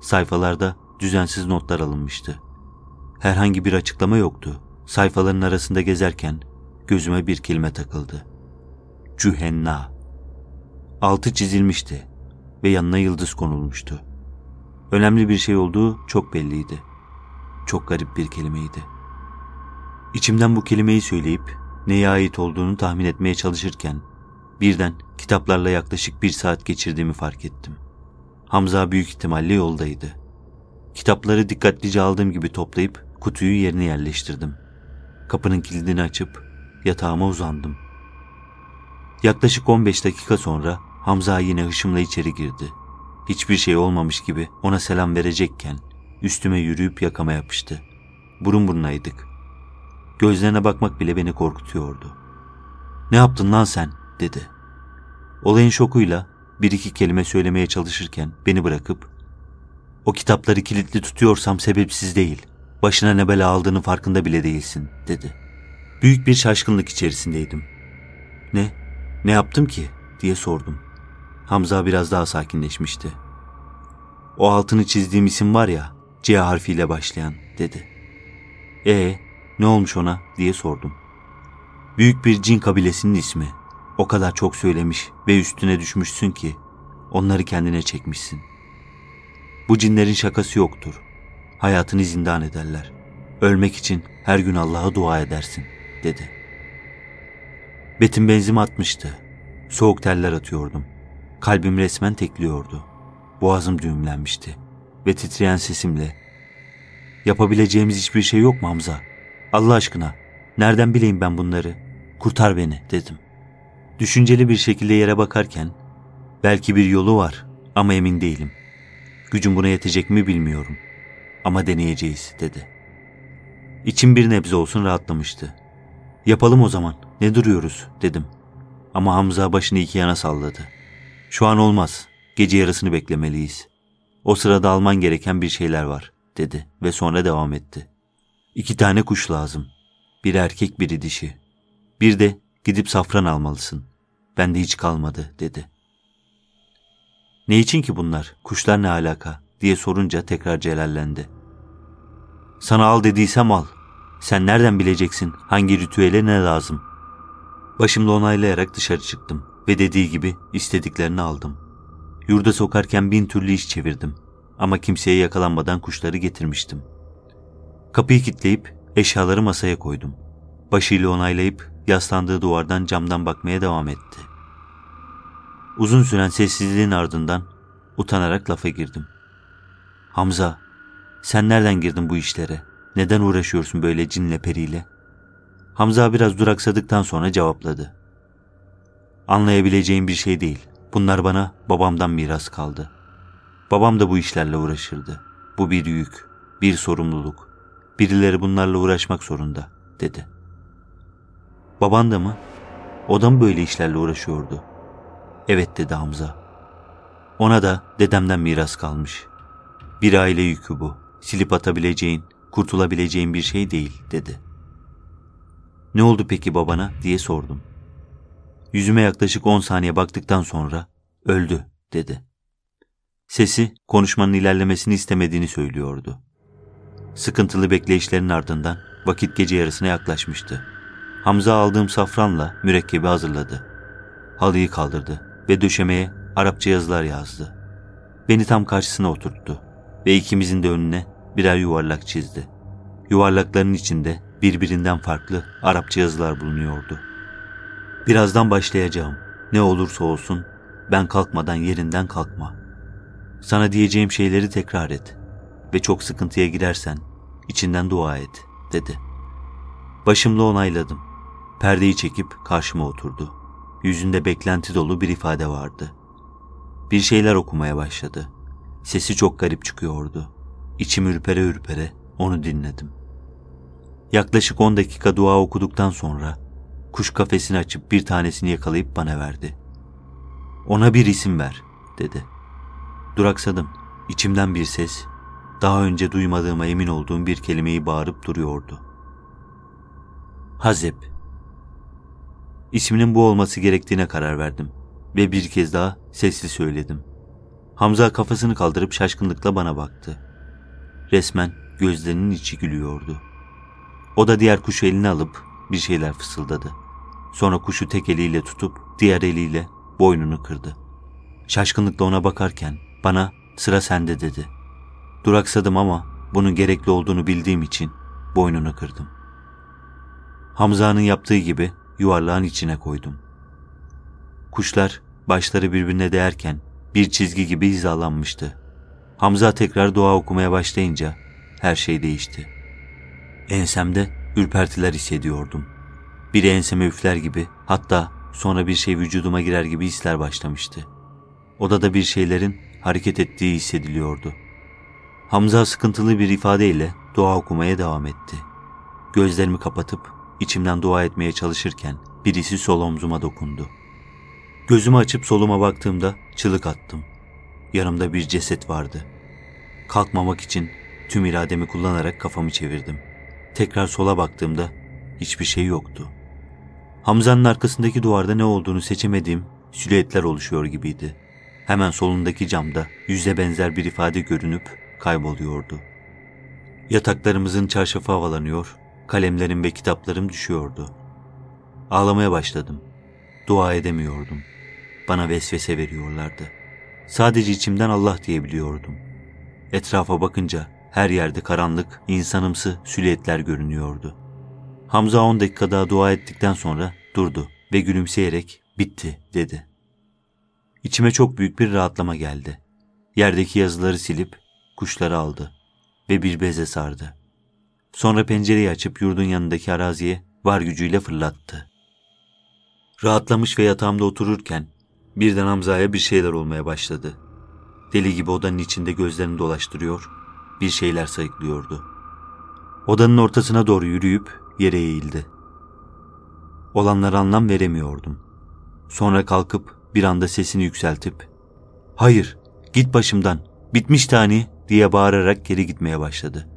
sayfalarda düzensiz notlar alınmıştı. Herhangi bir açıklama yoktu Sayfaların arasında gezerken gözüme bir kelime takıldı. Cühenna. Altı çizilmişti ve yanına yıldız konulmuştu. Önemli bir şey olduğu çok belliydi. Çok garip bir kelimeydi. İçimden bu kelimeyi söyleyip neye ait olduğunu tahmin etmeye çalışırken birden kitaplarla yaklaşık bir saat geçirdiğimi fark ettim. Hamza büyük ihtimalle yoldaydı. Kitapları dikkatlice aldığım gibi toplayıp kutuyu yerine yerleştirdim.'' Kapının kilidini açıp yatağıma uzandım. Yaklaşık 15 dakika sonra Hamza yine hışımla içeri girdi. Hiçbir şey olmamış gibi ona selam verecekken üstüme yürüyüp yakama yapıştı. Burun burunaydık. Gözlerine bakmak bile beni korkutuyordu. Ne yaptın lan sen dedi. Olayın şokuyla bir iki kelime söylemeye çalışırken beni bırakıp o kitapları kilitli tutuyorsam sebepsiz değil başına ne bela aldığının farkında bile değilsin, dedi. Büyük bir şaşkınlık içerisindeydim. Ne? Ne yaptım ki? diye sordum. Hamza biraz daha sakinleşmişti. O altını çizdiğim isim var ya, C harfiyle başlayan, dedi. E ne olmuş ona diye sordum. Büyük bir cin kabilesinin ismi. O kadar çok söylemiş ve üstüne düşmüşsün ki onları kendine çekmişsin. Bu cinlerin şakası yoktur hayatını zindan ederler. Ölmek için her gün Allah'a dua edersin, dedi. Betim benzin atmıştı. Soğuk teller atıyordum. Kalbim resmen tekliyordu. Boğazım düğümlenmişti ve titreyen sesimle ''Yapabileceğimiz hiçbir şey yok mu Hamza? Allah aşkına, nereden bileyim ben bunları? Kurtar beni.'' dedim. Düşünceli bir şekilde yere bakarken ''Belki bir yolu var ama emin değilim. Gücüm buna yetecek mi bilmiyorum.'' Ama deneyeceğiz dedi. İçim bir nebze olsun rahatlamıştı. Yapalım o zaman. Ne duruyoruz dedim. Ama Hamza başını iki yana salladı. Şu an olmaz. Gece yarısını beklemeliyiz. O sırada alman gereken bir şeyler var dedi ve sonra devam etti. İki tane kuş lazım. Bir erkek biri dişi. Bir de gidip safran almalısın. Bende hiç kalmadı dedi. Ne için ki bunlar? Kuşlar ne alaka? diye sorunca tekrar celallendi. Sana al dediysem al. Sen nereden bileceksin hangi ritüele ne lazım? Başımla onaylayarak dışarı çıktım ve dediği gibi istediklerini aldım. Yurda sokarken bin türlü iş çevirdim ama kimseye yakalanmadan kuşları getirmiştim. Kapıyı kilitleyip eşyaları masaya koydum. Başıyla onaylayıp yaslandığı duvardan camdan bakmaya devam etti. Uzun süren sessizliğin ardından utanarak lafa girdim.'' Hamza, sen nereden girdin bu işlere? Neden uğraşıyorsun böyle cinle periyle? Hamza biraz duraksadıktan sonra cevapladı. Anlayabileceğim bir şey değil. Bunlar bana babamdan miras kaldı. Babam da bu işlerle uğraşırdı. Bu bir yük, bir sorumluluk. Birileri bunlarla uğraşmak zorunda, dedi. Baban da mı? O da mı böyle işlerle uğraşıyordu? Evet dedi Hamza. Ona da dedemden miras kalmış. Bir aile yükü bu. Silip atabileceğin, kurtulabileceğin bir şey değil dedi. Ne oldu peki babana diye sordum. Yüzüme yaklaşık 10 saniye baktıktan sonra öldü dedi. Sesi konuşmanın ilerlemesini istemediğini söylüyordu. Sıkıntılı bekleyişlerin ardından vakit gece yarısına yaklaşmıştı. Hamza aldığım safranla mürekkebi hazırladı. Halıyı kaldırdı ve döşemeye Arapça yazılar yazdı. Beni tam karşısına oturttu ve ikimizin de önüne birer yuvarlak çizdi. Yuvarlakların içinde birbirinden farklı Arapça yazılar bulunuyordu. Birazdan başlayacağım. Ne olursa olsun ben kalkmadan yerinden kalkma. Sana diyeceğim şeyleri tekrar et ve çok sıkıntıya girersen içinden dua et dedi. Başımla onayladım. Perdeyi çekip karşıma oturdu. Yüzünde beklenti dolu bir ifade vardı. Bir şeyler okumaya başladı.'' Sesi çok garip çıkıyordu. İçim ürpere ürpere onu dinledim. Yaklaşık 10 dakika dua okuduktan sonra kuş kafesini açıp bir tanesini yakalayıp bana verdi. Ona bir isim ver dedi. Duraksadım. İçimden bir ses daha önce duymadığıma emin olduğum bir kelimeyi bağırıp duruyordu. Hazep. İsminin bu olması gerektiğine karar verdim ve bir kez daha sesli söyledim. Hamza kafasını kaldırıp şaşkınlıkla bana baktı. Resmen gözlerinin içi gülüyordu. O da diğer kuşu eline alıp bir şeyler fısıldadı. Sonra kuşu tek eliyle tutup diğer eliyle boynunu kırdı. Şaşkınlıkla ona bakarken bana sıra sende dedi. Duraksadım ama bunun gerekli olduğunu bildiğim için boynunu kırdım. Hamza'nın yaptığı gibi yuvarlağın içine koydum. Kuşlar başları birbirine değerken bir çizgi gibi hizalanmıştı. Hamza tekrar dua okumaya başlayınca her şey değişti. Ensemde ürpertiler hissediyordum. Biri enseme üfler gibi hatta sonra bir şey vücuduma girer gibi hisler başlamıştı. Odada bir şeylerin hareket ettiği hissediliyordu. Hamza sıkıntılı bir ifadeyle dua okumaya devam etti. Gözlerimi kapatıp içimden dua etmeye çalışırken birisi sol omzuma dokundu. Gözümü açıp soluma baktığımda çığlık attım. Yanımda bir ceset vardı. Kalkmamak için tüm irademi kullanarak kafamı çevirdim. Tekrar sola baktığımda hiçbir şey yoktu. Hamza'nın arkasındaki duvarda ne olduğunu seçemediğim silüetler oluşuyor gibiydi. Hemen solundaki camda yüze benzer bir ifade görünüp kayboluyordu. Yataklarımızın çarşafı havalanıyor, kalemlerim ve kitaplarım düşüyordu. Ağlamaya başladım. Dua edemiyordum.'' bana vesvese veriyorlardı. Sadece içimden Allah diyebiliyordum. Etrafa bakınca her yerde karanlık, insanımsı silüetler görünüyordu. Hamza 10 dakika daha dua ettikten sonra durdu ve gülümseyerek bitti dedi. İçime çok büyük bir rahatlama geldi. Yerdeki yazıları silip kuşları aldı ve bir beze sardı. Sonra pencereyi açıp yurdun yanındaki araziye var gücüyle fırlattı. Rahatlamış ve yatağımda otururken Birden Hamza'ya bir şeyler olmaya başladı. Deli gibi odanın içinde gözlerini dolaştırıyor, bir şeyler sayıklıyordu. Odanın ortasına doğru yürüyüp yere eğildi. Olanlara anlam veremiyordum. Sonra kalkıp bir anda sesini yükseltip ''Hayır, git başımdan, bitmiş tane diye bağırarak geri gitmeye başladı.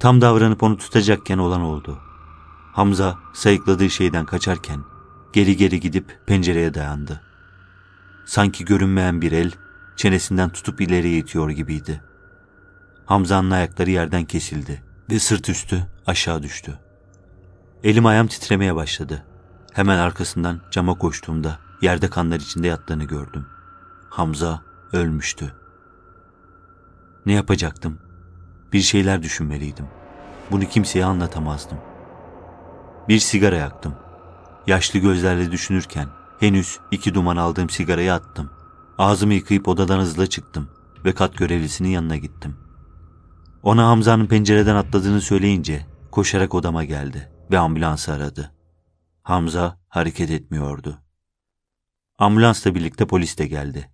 Tam davranıp onu tutacakken olan oldu. Hamza sayıkladığı şeyden kaçarken geri geri gidip pencereye dayandı.'' Sanki görünmeyen bir el çenesinden tutup ileriye itiyor gibiydi. Hamza'nın ayakları yerden kesildi ve sırt üstü aşağı düştü. Elim ayağım titremeye başladı. Hemen arkasından cama koştuğumda yerde kanlar içinde yattığını gördüm. Hamza ölmüştü. Ne yapacaktım? Bir şeyler düşünmeliydim. Bunu kimseye anlatamazdım. Bir sigara yaktım. Yaşlı gözlerle düşünürken Henüz iki duman aldığım sigarayı attım. Ağzımı yıkayıp odadan hızla çıktım ve kat görevlisinin yanına gittim. Ona Hamza'nın pencereden atladığını söyleyince koşarak odama geldi ve ambulansı aradı. Hamza hareket etmiyordu. Ambulansla birlikte polis de geldi.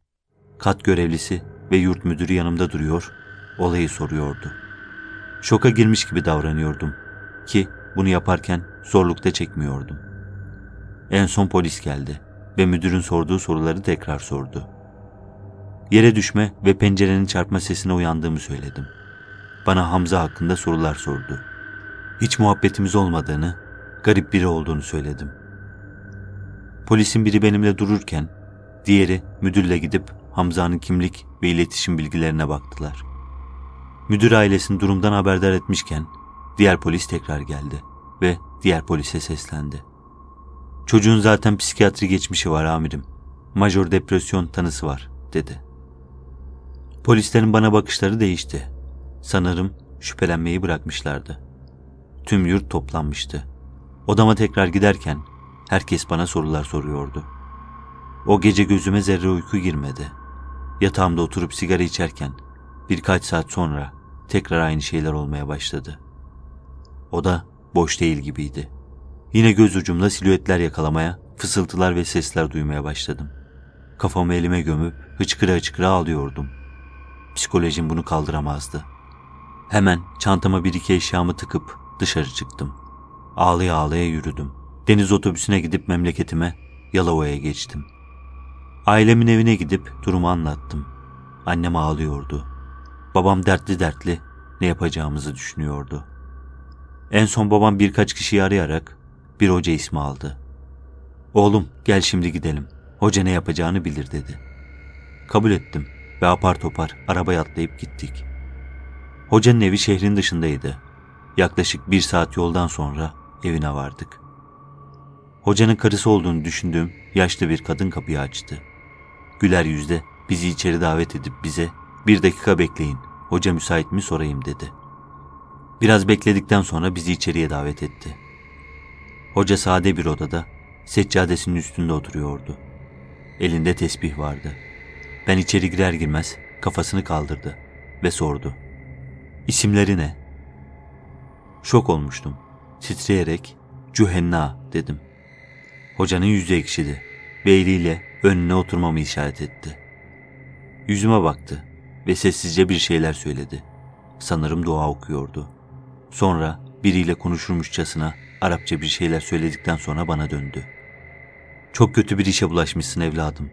Kat görevlisi ve yurt müdürü yanımda duruyor, olayı soruyordu. Şoka girmiş gibi davranıyordum ki bunu yaparken zorlukta çekmiyordum. En son polis geldi ve müdürün sorduğu soruları tekrar sordu. Yere düşme ve pencerenin çarpma sesine uyandığımı söyledim. Bana Hamza hakkında sorular sordu. Hiç muhabbetimiz olmadığını, garip biri olduğunu söyledim. Polisin biri benimle dururken, diğeri müdürle gidip Hamza'nın kimlik ve iletişim bilgilerine baktılar. Müdür ailesini durumdan haberdar etmişken diğer polis tekrar geldi ve diğer polise seslendi. Çocuğun zaten psikiyatri geçmişi var amirim. Major depresyon tanısı var dedi. Polislerin bana bakışları değişti. Sanırım şüphelenmeyi bırakmışlardı. Tüm yurt toplanmıştı. Odama tekrar giderken herkes bana sorular soruyordu. O gece gözüme zerre uyku girmedi. Yatağımda oturup sigara içerken birkaç saat sonra tekrar aynı şeyler olmaya başladı. O da boş değil gibiydi. Yine göz ucumda silüetler yakalamaya, fısıltılar ve sesler duymaya başladım. Kafamı elime gömüp hıçkıra hıçkıra ağlıyordum. Psikolojim bunu kaldıramazdı. Hemen çantama bir iki eşyamı tıkıp dışarı çıktım. Ağlaya ağlaya yürüdüm. Deniz otobüsüne gidip memleketime Yalova'ya geçtim. Ailemin evine gidip durumu anlattım. Annem ağlıyordu. Babam dertli dertli ne yapacağımızı düşünüyordu. En son babam birkaç kişiyi arayarak bir hoca ismi aldı. Oğlum gel şimdi gidelim. Hoca ne yapacağını bilir dedi. Kabul ettim ve apar topar arabaya atlayıp gittik. Hocanın evi şehrin dışındaydı. Yaklaşık bir saat yoldan sonra evine vardık. Hocanın karısı olduğunu düşündüğüm yaşlı bir kadın kapıyı açtı. Güler yüzde bizi içeri davet edip bize bir dakika bekleyin hoca müsait mi sorayım dedi. Biraz bekledikten sonra bizi içeriye davet etti. Hoca sade bir odada, seccadesinin üstünde oturuyordu. Elinde tesbih vardı. Ben içeri girer girmez kafasını kaldırdı ve sordu. İsimleri ne? Şok olmuştum. Titreyerek Cühenna dedim. Hocanın yüzü ekşidi ve eliyle önüne oturmamı işaret etti. Yüzüme baktı ve sessizce bir şeyler söyledi. Sanırım dua okuyordu. Sonra biriyle konuşurmuşçasına Arapça bir şeyler söyledikten sonra bana döndü. Çok kötü bir işe bulaşmışsın evladım.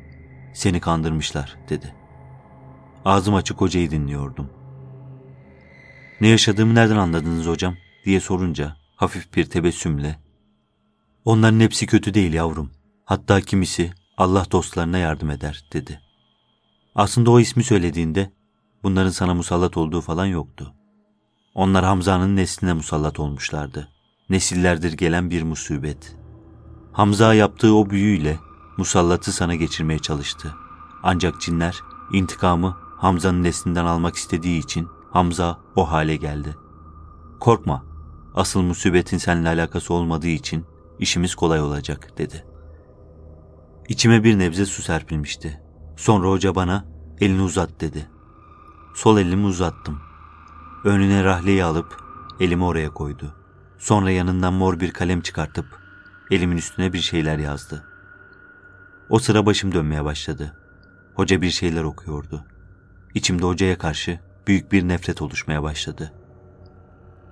Seni kandırmışlar dedi. Ağzım açık hocayı dinliyordum. Ne yaşadığımı nereden anladınız hocam diye sorunca hafif bir tebessümle Onların hepsi kötü değil yavrum. Hatta kimisi Allah dostlarına yardım eder dedi. Aslında o ismi söylediğinde bunların sana musallat olduğu falan yoktu. Onlar Hamza'nın nesline musallat olmuşlardı nesillerdir gelen bir musibet. Hamza yaptığı o büyüyle musallatı sana geçirmeye çalıştı. Ancak cinler intikamı Hamza'nın neslinden almak istediği için Hamza o hale geldi. Korkma, asıl musibetin seninle alakası olmadığı için işimiz kolay olacak dedi. İçime bir nebze su serpilmişti. Sonra hoca bana elini uzat dedi. Sol elimi uzattım. Önüne rahleyi alıp elimi oraya koydu.'' Sonra yanından mor bir kalem çıkartıp elimin üstüne bir şeyler yazdı. O sıra başım dönmeye başladı. Hoca bir şeyler okuyordu. İçimde hocaya karşı büyük bir nefret oluşmaya başladı.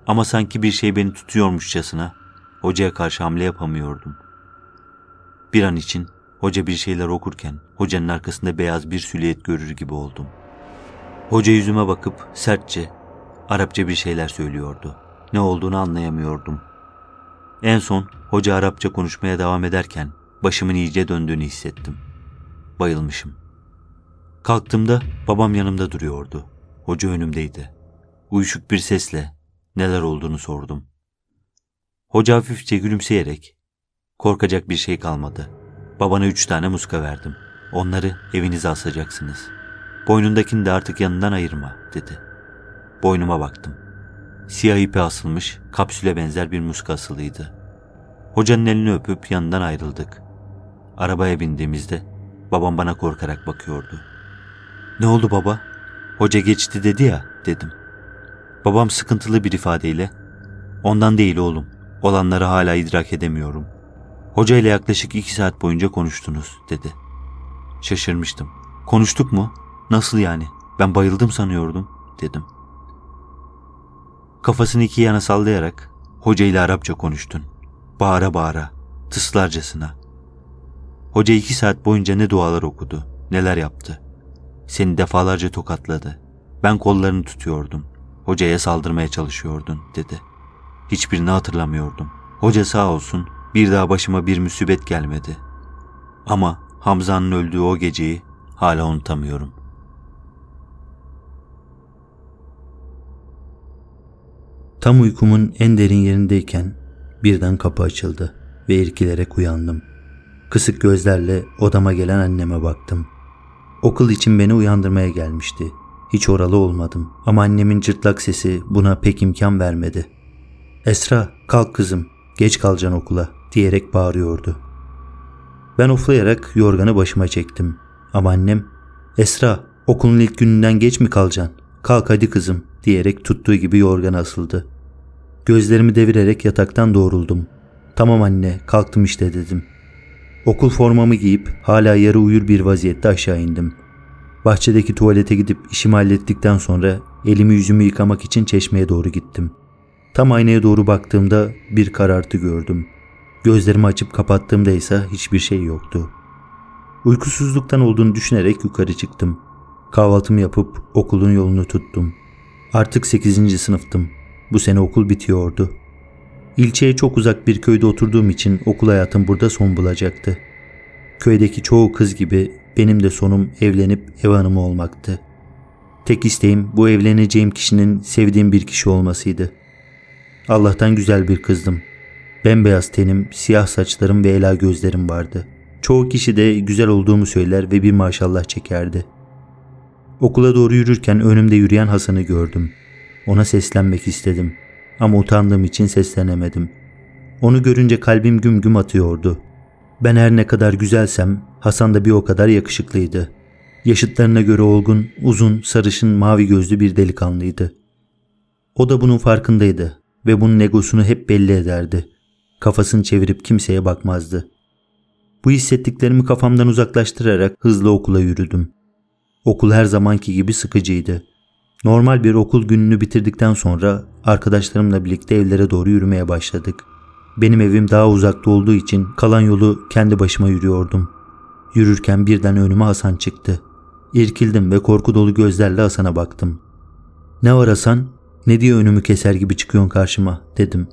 Ama sanki bir şey beni tutuyormuşçasına hocaya karşı hamle yapamıyordum. Bir an için hoca bir şeyler okurken hocanın arkasında beyaz bir süliyet görür gibi oldum. Hoca yüzüme bakıp sertçe Arapça bir şeyler söylüyordu ne olduğunu anlayamıyordum. En son hoca Arapça konuşmaya devam ederken başımın iyice döndüğünü hissettim. Bayılmışım. Kalktığımda babam yanımda duruyordu. Hoca önümdeydi. Uyuşuk bir sesle neler olduğunu sordum. Hoca hafifçe gülümseyerek korkacak bir şey kalmadı. Babana üç tane muska verdim. Onları evinize asacaksınız. Boynundakini de artık yanından ayırma dedi. Boynuma baktım. Siyah ipe asılmış, kapsüle benzer bir muska asılıydı. Hocanın elini öpüp yanından ayrıldık. Arabaya bindiğimizde babam bana korkarak bakıyordu. Ne oldu baba? Hoca geçti dedi ya dedim. Babam sıkıntılı bir ifadeyle ondan değil oğlum olanları hala idrak edemiyorum. Hoca ile yaklaşık iki saat boyunca konuştunuz dedi. Şaşırmıştım. Konuştuk mu? Nasıl yani? Ben bayıldım sanıyordum dedim.'' Kafasını iki yana sallayarak hoca ile Arapça konuştun. Bağıra bağıra, tıslarcasına. Hoca iki saat boyunca ne dualar okudu, neler yaptı. Seni defalarca tokatladı. Ben kollarını tutuyordum. Hocaya saldırmaya çalışıyordun, dedi. Hiçbirini hatırlamıyordum. Hoca sağ olsun bir daha başıma bir müsibet gelmedi. Ama Hamza'nın öldüğü o geceyi hala unutamıyorum.'' Tam uykumun en derin yerindeyken birden kapı açıldı ve irkilerek uyandım. Kısık gözlerle odama gelen anneme baktım. Okul için beni uyandırmaya gelmişti. Hiç oralı olmadım ama annemin cırtlak sesi buna pek imkan vermedi. Esra kalk kızım geç kalacaksın okula diyerek bağırıyordu. Ben oflayarak yorganı başıma çektim ama annem Esra okulun ilk gününden geç mi kalacaksın kalk hadi kızım diyerek tuttuğu gibi yorgana asıldı. Gözlerimi devirerek yataktan doğruldum. Tamam anne kalktım işte dedim. Okul formamı giyip hala yarı uyur bir vaziyette aşağı indim. Bahçedeki tuvalete gidip işimi hallettikten sonra elimi yüzümü yıkamak için çeşmeye doğru gittim. Tam aynaya doğru baktığımda bir karartı gördüm. Gözlerimi açıp kapattığımda ise hiçbir şey yoktu. Uykusuzluktan olduğunu düşünerek yukarı çıktım. Kahvaltımı yapıp okulun yolunu tuttum. Artık 8. sınıftım. Bu sene okul bitiyordu. İlçeye çok uzak bir köyde oturduğum için okul hayatım burada son bulacaktı. Köydeki çoğu kız gibi benim de sonum evlenip ev hanımı olmaktı. Tek isteğim bu evleneceğim kişinin sevdiğim bir kişi olmasıydı. Allah'tan güzel bir kızdım. Bembeyaz tenim, siyah saçlarım ve ela gözlerim vardı. Çoğu kişi de güzel olduğumu söyler ve bir maşallah çekerdi. Okula doğru yürürken önümde yürüyen Hasan'ı gördüm. Ona seslenmek istedim ama utandığım için seslenemedim. Onu görünce kalbim güm güm atıyordu. Ben her ne kadar güzelsem Hasan da bir o kadar yakışıklıydı. Yaşıtlarına göre olgun, uzun, sarışın, mavi gözlü bir delikanlıydı. O da bunun farkındaydı ve bunun egosunu hep belli ederdi. Kafasını çevirip kimseye bakmazdı. Bu hissettiklerimi kafamdan uzaklaştırarak hızlı okula yürüdüm. Okul her zamanki gibi sıkıcıydı. Normal bir okul gününü bitirdikten sonra arkadaşlarımla birlikte evlere doğru yürümeye başladık. Benim evim daha uzakta olduğu için kalan yolu kendi başıma yürüyordum. Yürürken birden önüme Hasan çıktı. İrkildim ve korku dolu gözlerle Hasan'a baktım. Ne var Hasan? Ne diye önümü keser gibi çıkıyorsun karşıma dedim.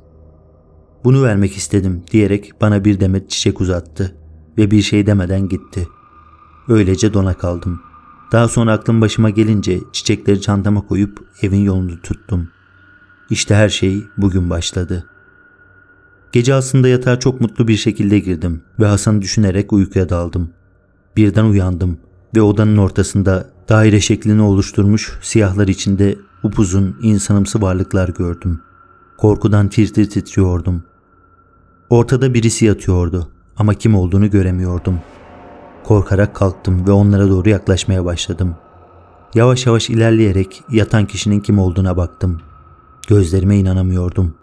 Bunu vermek istedim diyerek bana bir demet çiçek uzattı ve bir şey demeden gitti. Öylece dona kaldım.'' Daha sonra aklım başıma gelince çiçekleri çantama koyup evin yolunu tuttum. İşte her şey bugün başladı. Gece aslında yatağa çok mutlu bir şekilde girdim ve Hasan'ı düşünerek uykuya daldım. Birden uyandım ve odanın ortasında daire şeklini oluşturmuş siyahlar içinde upuzun insanımsı varlıklar gördüm. Korkudan tir tir titriyordum. Ortada birisi yatıyordu ama kim olduğunu göremiyordum.'' Korkarak kalktım ve onlara doğru yaklaşmaya başladım. Yavaş yavaş ilerleyerek yatan kişinin kim olduğuna baktım. Gözlerime inanamıyordum.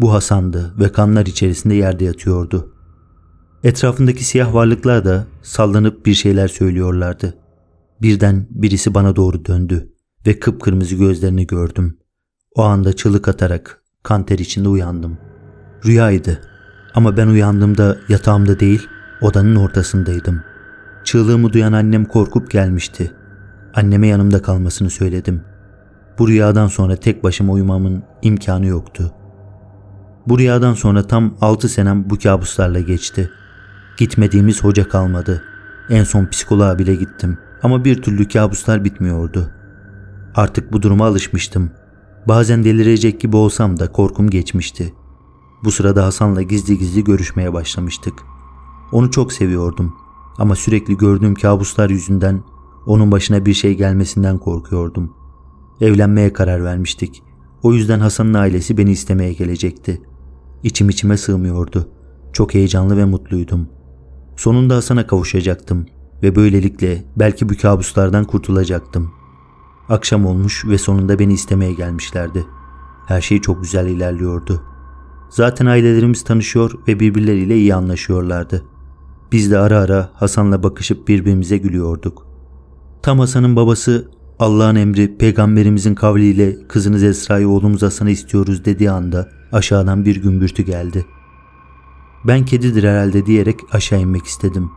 Bu Hasan'dı ve kanlar içerisinde yerde yatıyordu. Etrafındaki siyah varlıklar da sallanıp bir şeyler söylüyorlardı. Birden birisi bana doğru döndü ve kıpkırmızı gözlerini gördüm. O anda çığlık atarak kanter içinde uyandım. Rüyaydı ama ben uyandığımda yatağımda değil odanın ortasındaydım.'' Çığlığımı duyan annem korkup gelmişti. Anneme yanımda kalmasını söyledim. Bu rüyadan sonra tek başıma uyumamın imkanı yoktu. Bu rüyadan sonra tam 6 senem bu kabuslarla geçti. Gitmediğimiz hoca kalmadı. En son psikoloğa bile gittim ama bir türlü kabuslar bitmiyordu. Artık bu duruma alışmıştım. Bazen delirecek gibi olsam da korkum geçmişti. Bu sırada Hasan'la gizli gizli görüşmeye başlamıştık. Onu çok seviyordum ama sürekli gördüğüm kabuslar yüzünden onun başına bir şey gelmesinden korkuyordum. Evlenmeye karar vermiştik. O yüzden Hasan'ın ailesi beni istemeye gelecekti. İçim içime sığmıyordu. Çok heyecanlı ve mutluydum. Sonunda Hasan'a kavuşacaktım ve böylelikle belki bu kabuslardan kurtulacaktım. Akşam olmuş ve sonunda beni istemeye gelmişlerdi. Her şey çok güzel ilerliyordu. Zaten ailelerimiz tanışıyor ve birbirleriyle iyi anlaşıyorlardı. Biz de ara ara Hasan'la bakışıp birbirimize gülüyorduk. Tam Hasan'ın babası Allah'ın emri peygamberimizin kavliyle kızınız Esra'yı oğlumuz Hasan'ı istiyoruz dediği anda aşağıdan bir gümbürtü geldi. Ben kedidir herhalde diyerek aşağı inmek istedim.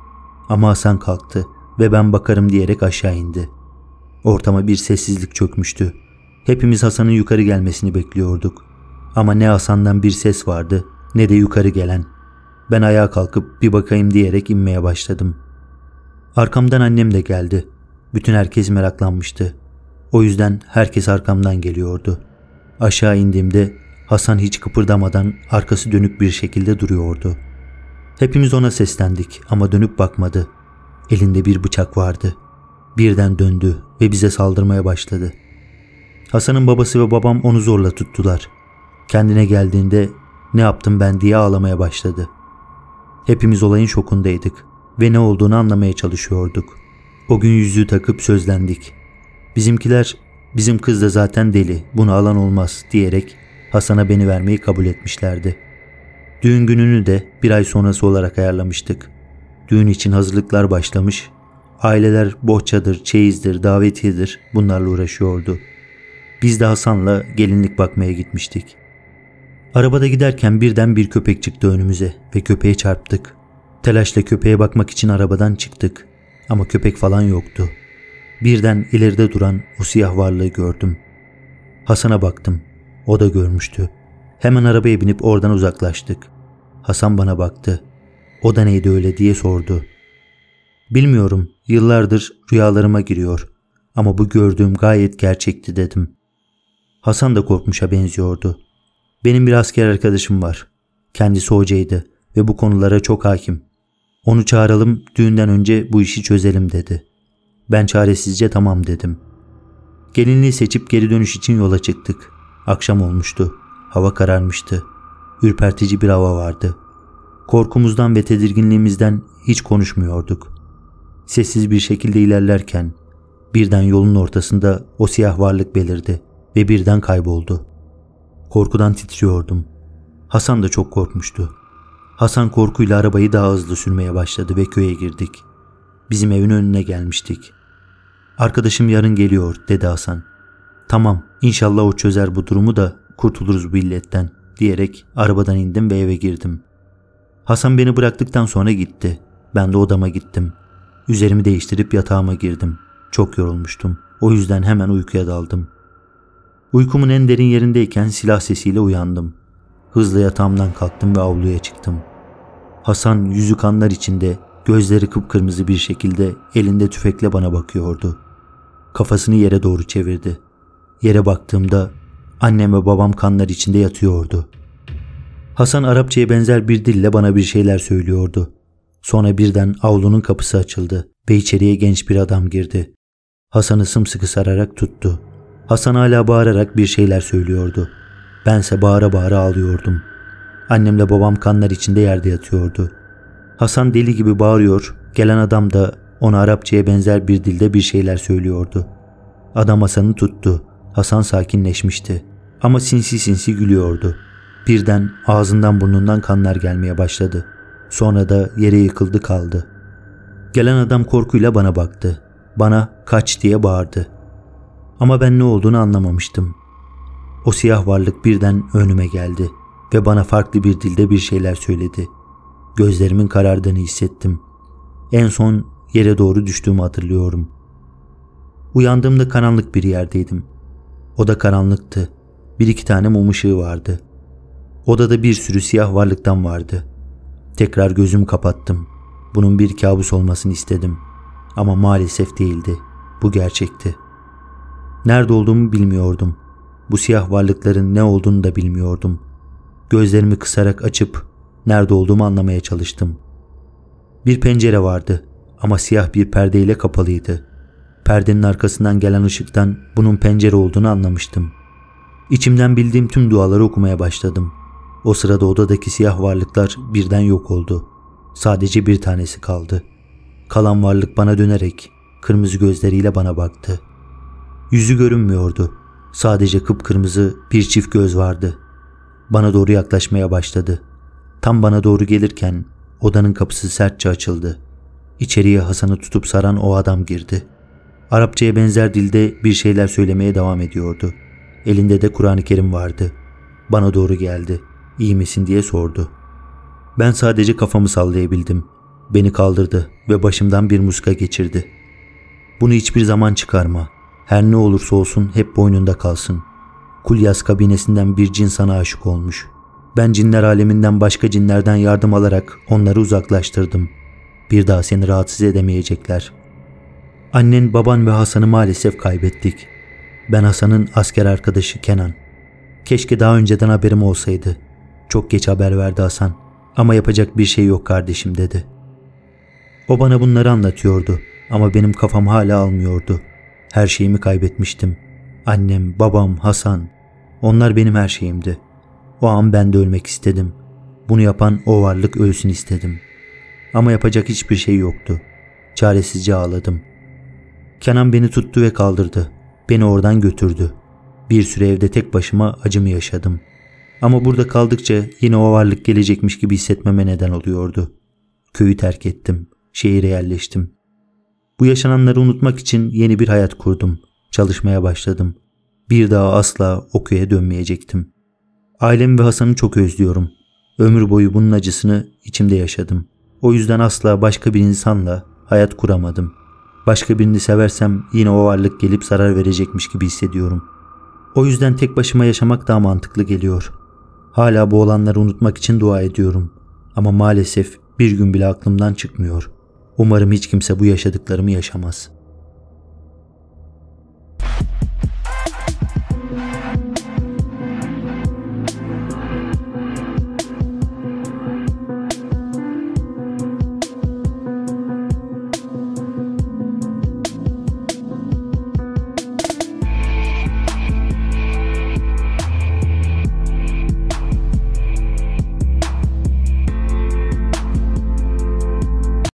Ama Hasan kalktı ve ben bakarım diyerek aşağı indi. Ortama bir sessizlik çökmüştü. Hepimiz Hasan'ın yukarı gelmesini bekliyorduk. Ama ne Hasan'dan bir ses vardı ne de yukarı gelen.'' Ben ayağa kalkıp bir bakayım diyerek inmeye başladım. Arkamdan annem de geldi. Bütün herkes meraklanmıştı. O yüzden herkes arkamdan geliyordu. Aşağı indiğimde Hasan hiç kıpırdamadan arkası dönük bir şekilde duruyordu. Hepimiz ona seslendik ama dönüp bakmadı. Elinde bir bıçak vardı. Birden döndü ve bize saldırmaya başladı. Hasan'ın babası ve babam onu zorla tuttular. Kendine geldiğinde ne yaptım ben diye ağlamaya başladı. Hepimiz olayın şokundaydık ve ne olduğunu anlamaya çalışıyorduk. O gün yüzüğü takıp sözlendik. Bizimkiler bizim kız da zaten deli bunu alan olmaz diyerek Hasan'a beni vermeyi kabul etmişlerdi. Düğün gününü de bir ay sonrası olarak ayarlamıştık. Düğün için hazırlıklar başlamış, aileler bohçadır, çeyizdir, davetiyedir bunlarla uğraşıyordu. Biz de Hasan'la gelinlik bakmaya gitmiştik.'' Arabada giderken birden bir köpek çıktı önümüze ve köpeğe çarptık. Telaşla köpeğe bakmak için arabadan çıktık ama köpek falan yoktu. Birden ileride duran o siyah varlığı gördüm. Hasan'a baktım. O da görmüştü. Hemen arabaya binip oradan uzaklaştık. Hasan bana baktı. O da neydi öyle diye sordu. Bilmiyorum, yıllardır rüyalarıma giriyor ama bu gördüğüm gayet gerçekti dedim. Hasan da korkmuşa benziyordu. Benim bir asker arkadaşım var. Kendisi hocaydı ve bu konulara çok hakim. Onu çağıralım, düğünden önce bu işi çözelim dedi. Ben çaresizce tamam dedim. Gelinliği seçip geri dönüş için yola çıktık. Akşam olmuştu. Hava kararmıştı. Ürpertici bir hava vardı. Korkumuzdan ve tedirginliğimizden hiç konuşmuyorduk. Sessiz bir şekilde ilerlerken birden yolun ortasında o siyah varlık belirdi ve birden kayboldu. Korkudan titriyordum. Hasan da çok korkmuştu. Hasan korkuyla arabayı daha hızlı sürmeye başladı ve köye girdik. Bizim evin önüne gelmiştik. Arkadaşım yarın geliyor dedi Hasan. Tamam inşallah o çözer bu durumu da kurtuluruz bu illetten diyerek arabadan indim ve eve girdim. Hasan beni bıraktıktan sonra gitti. Ben de odama gittim. Üzerimi değiştirip yatağıma girdim. Çok yorulmuştum. O yüzden hemen uykuya daldım.'' Uykumun en derin yerindeyken silah sesiyle uyandım. Hızla yatağımdan kalktım ve avluya çıktım. Hasan yüzü kanlar içinde, gözleri kıpkırmızı bir şekilde elinde tüfekle bana bakıyordu. Kafasını yere doğru çevirdi. Yere baktığımda annem ve babam kanlar içinde yatıyordu. Hasan Arapçaya benzer bir dille bana bir şeyler söylüyordu. Sonra birden avlunun kapısı açıldı ve içeriye genç bir adam girdi. Hasan'ı sımsıkı sararak tuttu. Hasan hala bağırarak bir şeyler söylüyordu. Bense bağıra bağıra ağlıyordum. Annemle babam kanlar içinde yerde yatıyordu. Hasan deli gibi bağırıyor, gelen adam da ona Arapçaya benzer bir dilde bir şeyler söylüyordu. Adam Hasan'ı tuttu. Hasan sakinleşmişti. Ama sinsi sinsi gülüyordu. Birden ağzından burnundan kanlar gelmeye başladı. Sonra da yere yıkıldı kaldı. Gelen adam korkuyla bana baktı. Bana kaç diye bağırdı. Ama ben ne olduğunu anlamamıştım. O siyah varlık birden önüme geldi ve bana farklı bir dilde bir şeyler söyledi. Gözlerimin karardığını hissettim. En son yere doğru düştüğümü hatırlıyorum. Uyandığımda karanlık bir yerdeydim. Oda karanlıktı. Bir iki tane mum ışığı vardı. Odada bir sürü siyah varlıktan vardı. Tekrar gözüm kapattım. Bunun bir kabus olmasını istedim. Ama maalesef değildi. Bu gerçekti.'' Nerede olduğumu bilmiyordum. Bu siyah varlıkların ne olduğunu da bilmiyordum. Gözlerimi kısarak açıp nerede olduğumu anlamaya çalıştım. Bir pencere vardı ama siyah bir perdeyle kapalıydı. Perdenin arkasından gelen ışıktan bunun pencere olduğunu anlamıştım. İçimden bildiğim tüm duaları okumaya başladım. O sırada odadaki siyah varlıklar birden yok oldu. Sadece bir tanesi kaldı. Kalan varlık bana dönerek kırmızı gözleriyle bana baktı. Yüzü görünmüyordu. Sadece kıpkırmızı bir çift göz vardı. Bana doğru yaklaşmaya başladı. Tam bana doğru gelirken odanın kapısı sertçe açıldı. İçeriye Hasan'ı tutup saran o adam girdi. Arapçaya benzer dilde bir şeyler söylemeye devam ediyordu. Elinde de Kur'an-ı Kerim vardı. Bana doğru geldi. İyi misin diye sordu. Ben sadece kafamı sallayabildim. Beni kaldırdı ve başımdan bir muska geçirdi. Bunu hiçbir zaman çıkarma. Her ne olursa olsun hep boynunda kalsın. Kulyas kabinesinden bir cin sana aşık olmuş. Ben cinler aleminden başka cinlerden yardım alarak onları uzaklaştırdım. Bir daha seni rahatsız edemeyecekler. Annen, baban ve Hasan'ı maalesef kaybettik. Ben Hasan'ın asker arkadaşı Kenan. Keşke daha önceden haberim olsaydı. Çok geç haber verdi Hasan. Ama yapacak bir şey yok kardeşim dedi. O bana bunları anlatıyordu ama benim kafam hala almıyordu. Her şeyimi kaybetmiştim. Annem, babam, Hasan. Onlar benim her şeyimdi. O an ben de ölmek istedim. Bunu yapan o varlık ölsün istedim. Ama yapacak hiçbir şey yoktu. Çaresizce ağladım. Kenan beni tuttu ve kaldırdı. Beni oradan götürdü. Bir süre evde tek başıma acımı yaşadım. Ama burada kaldıkça yine o varlık gelecekmiş gibi hissetmeme neden oluyordu. Köyü terk ettim. Şehire yerleştim. Bu yaşananları unutmak için yeni bir hayat kurdum. Çalışmaya başladım. Bir daha asla o köye dönmeyecektim. Ailem ve Hasan'ı çok özlüyorum. Ömür boyu bunun acısını içimde yaşadım. O yüzden asla başka bir insanla hayat kuramadım. Başka birini seversem yine o varlık gelip zarar verecekmiş gibi hissediyorum. O yüzden tek başıma yaşamak daha mantıklı geliyor. Hala bu olanları unutmak için dua ediyorum. Ama maalesef bir gün bile aklımdan çıkmıyor.'' Umarım hiç kimse bu yaşadıklarımı yaşamaz.''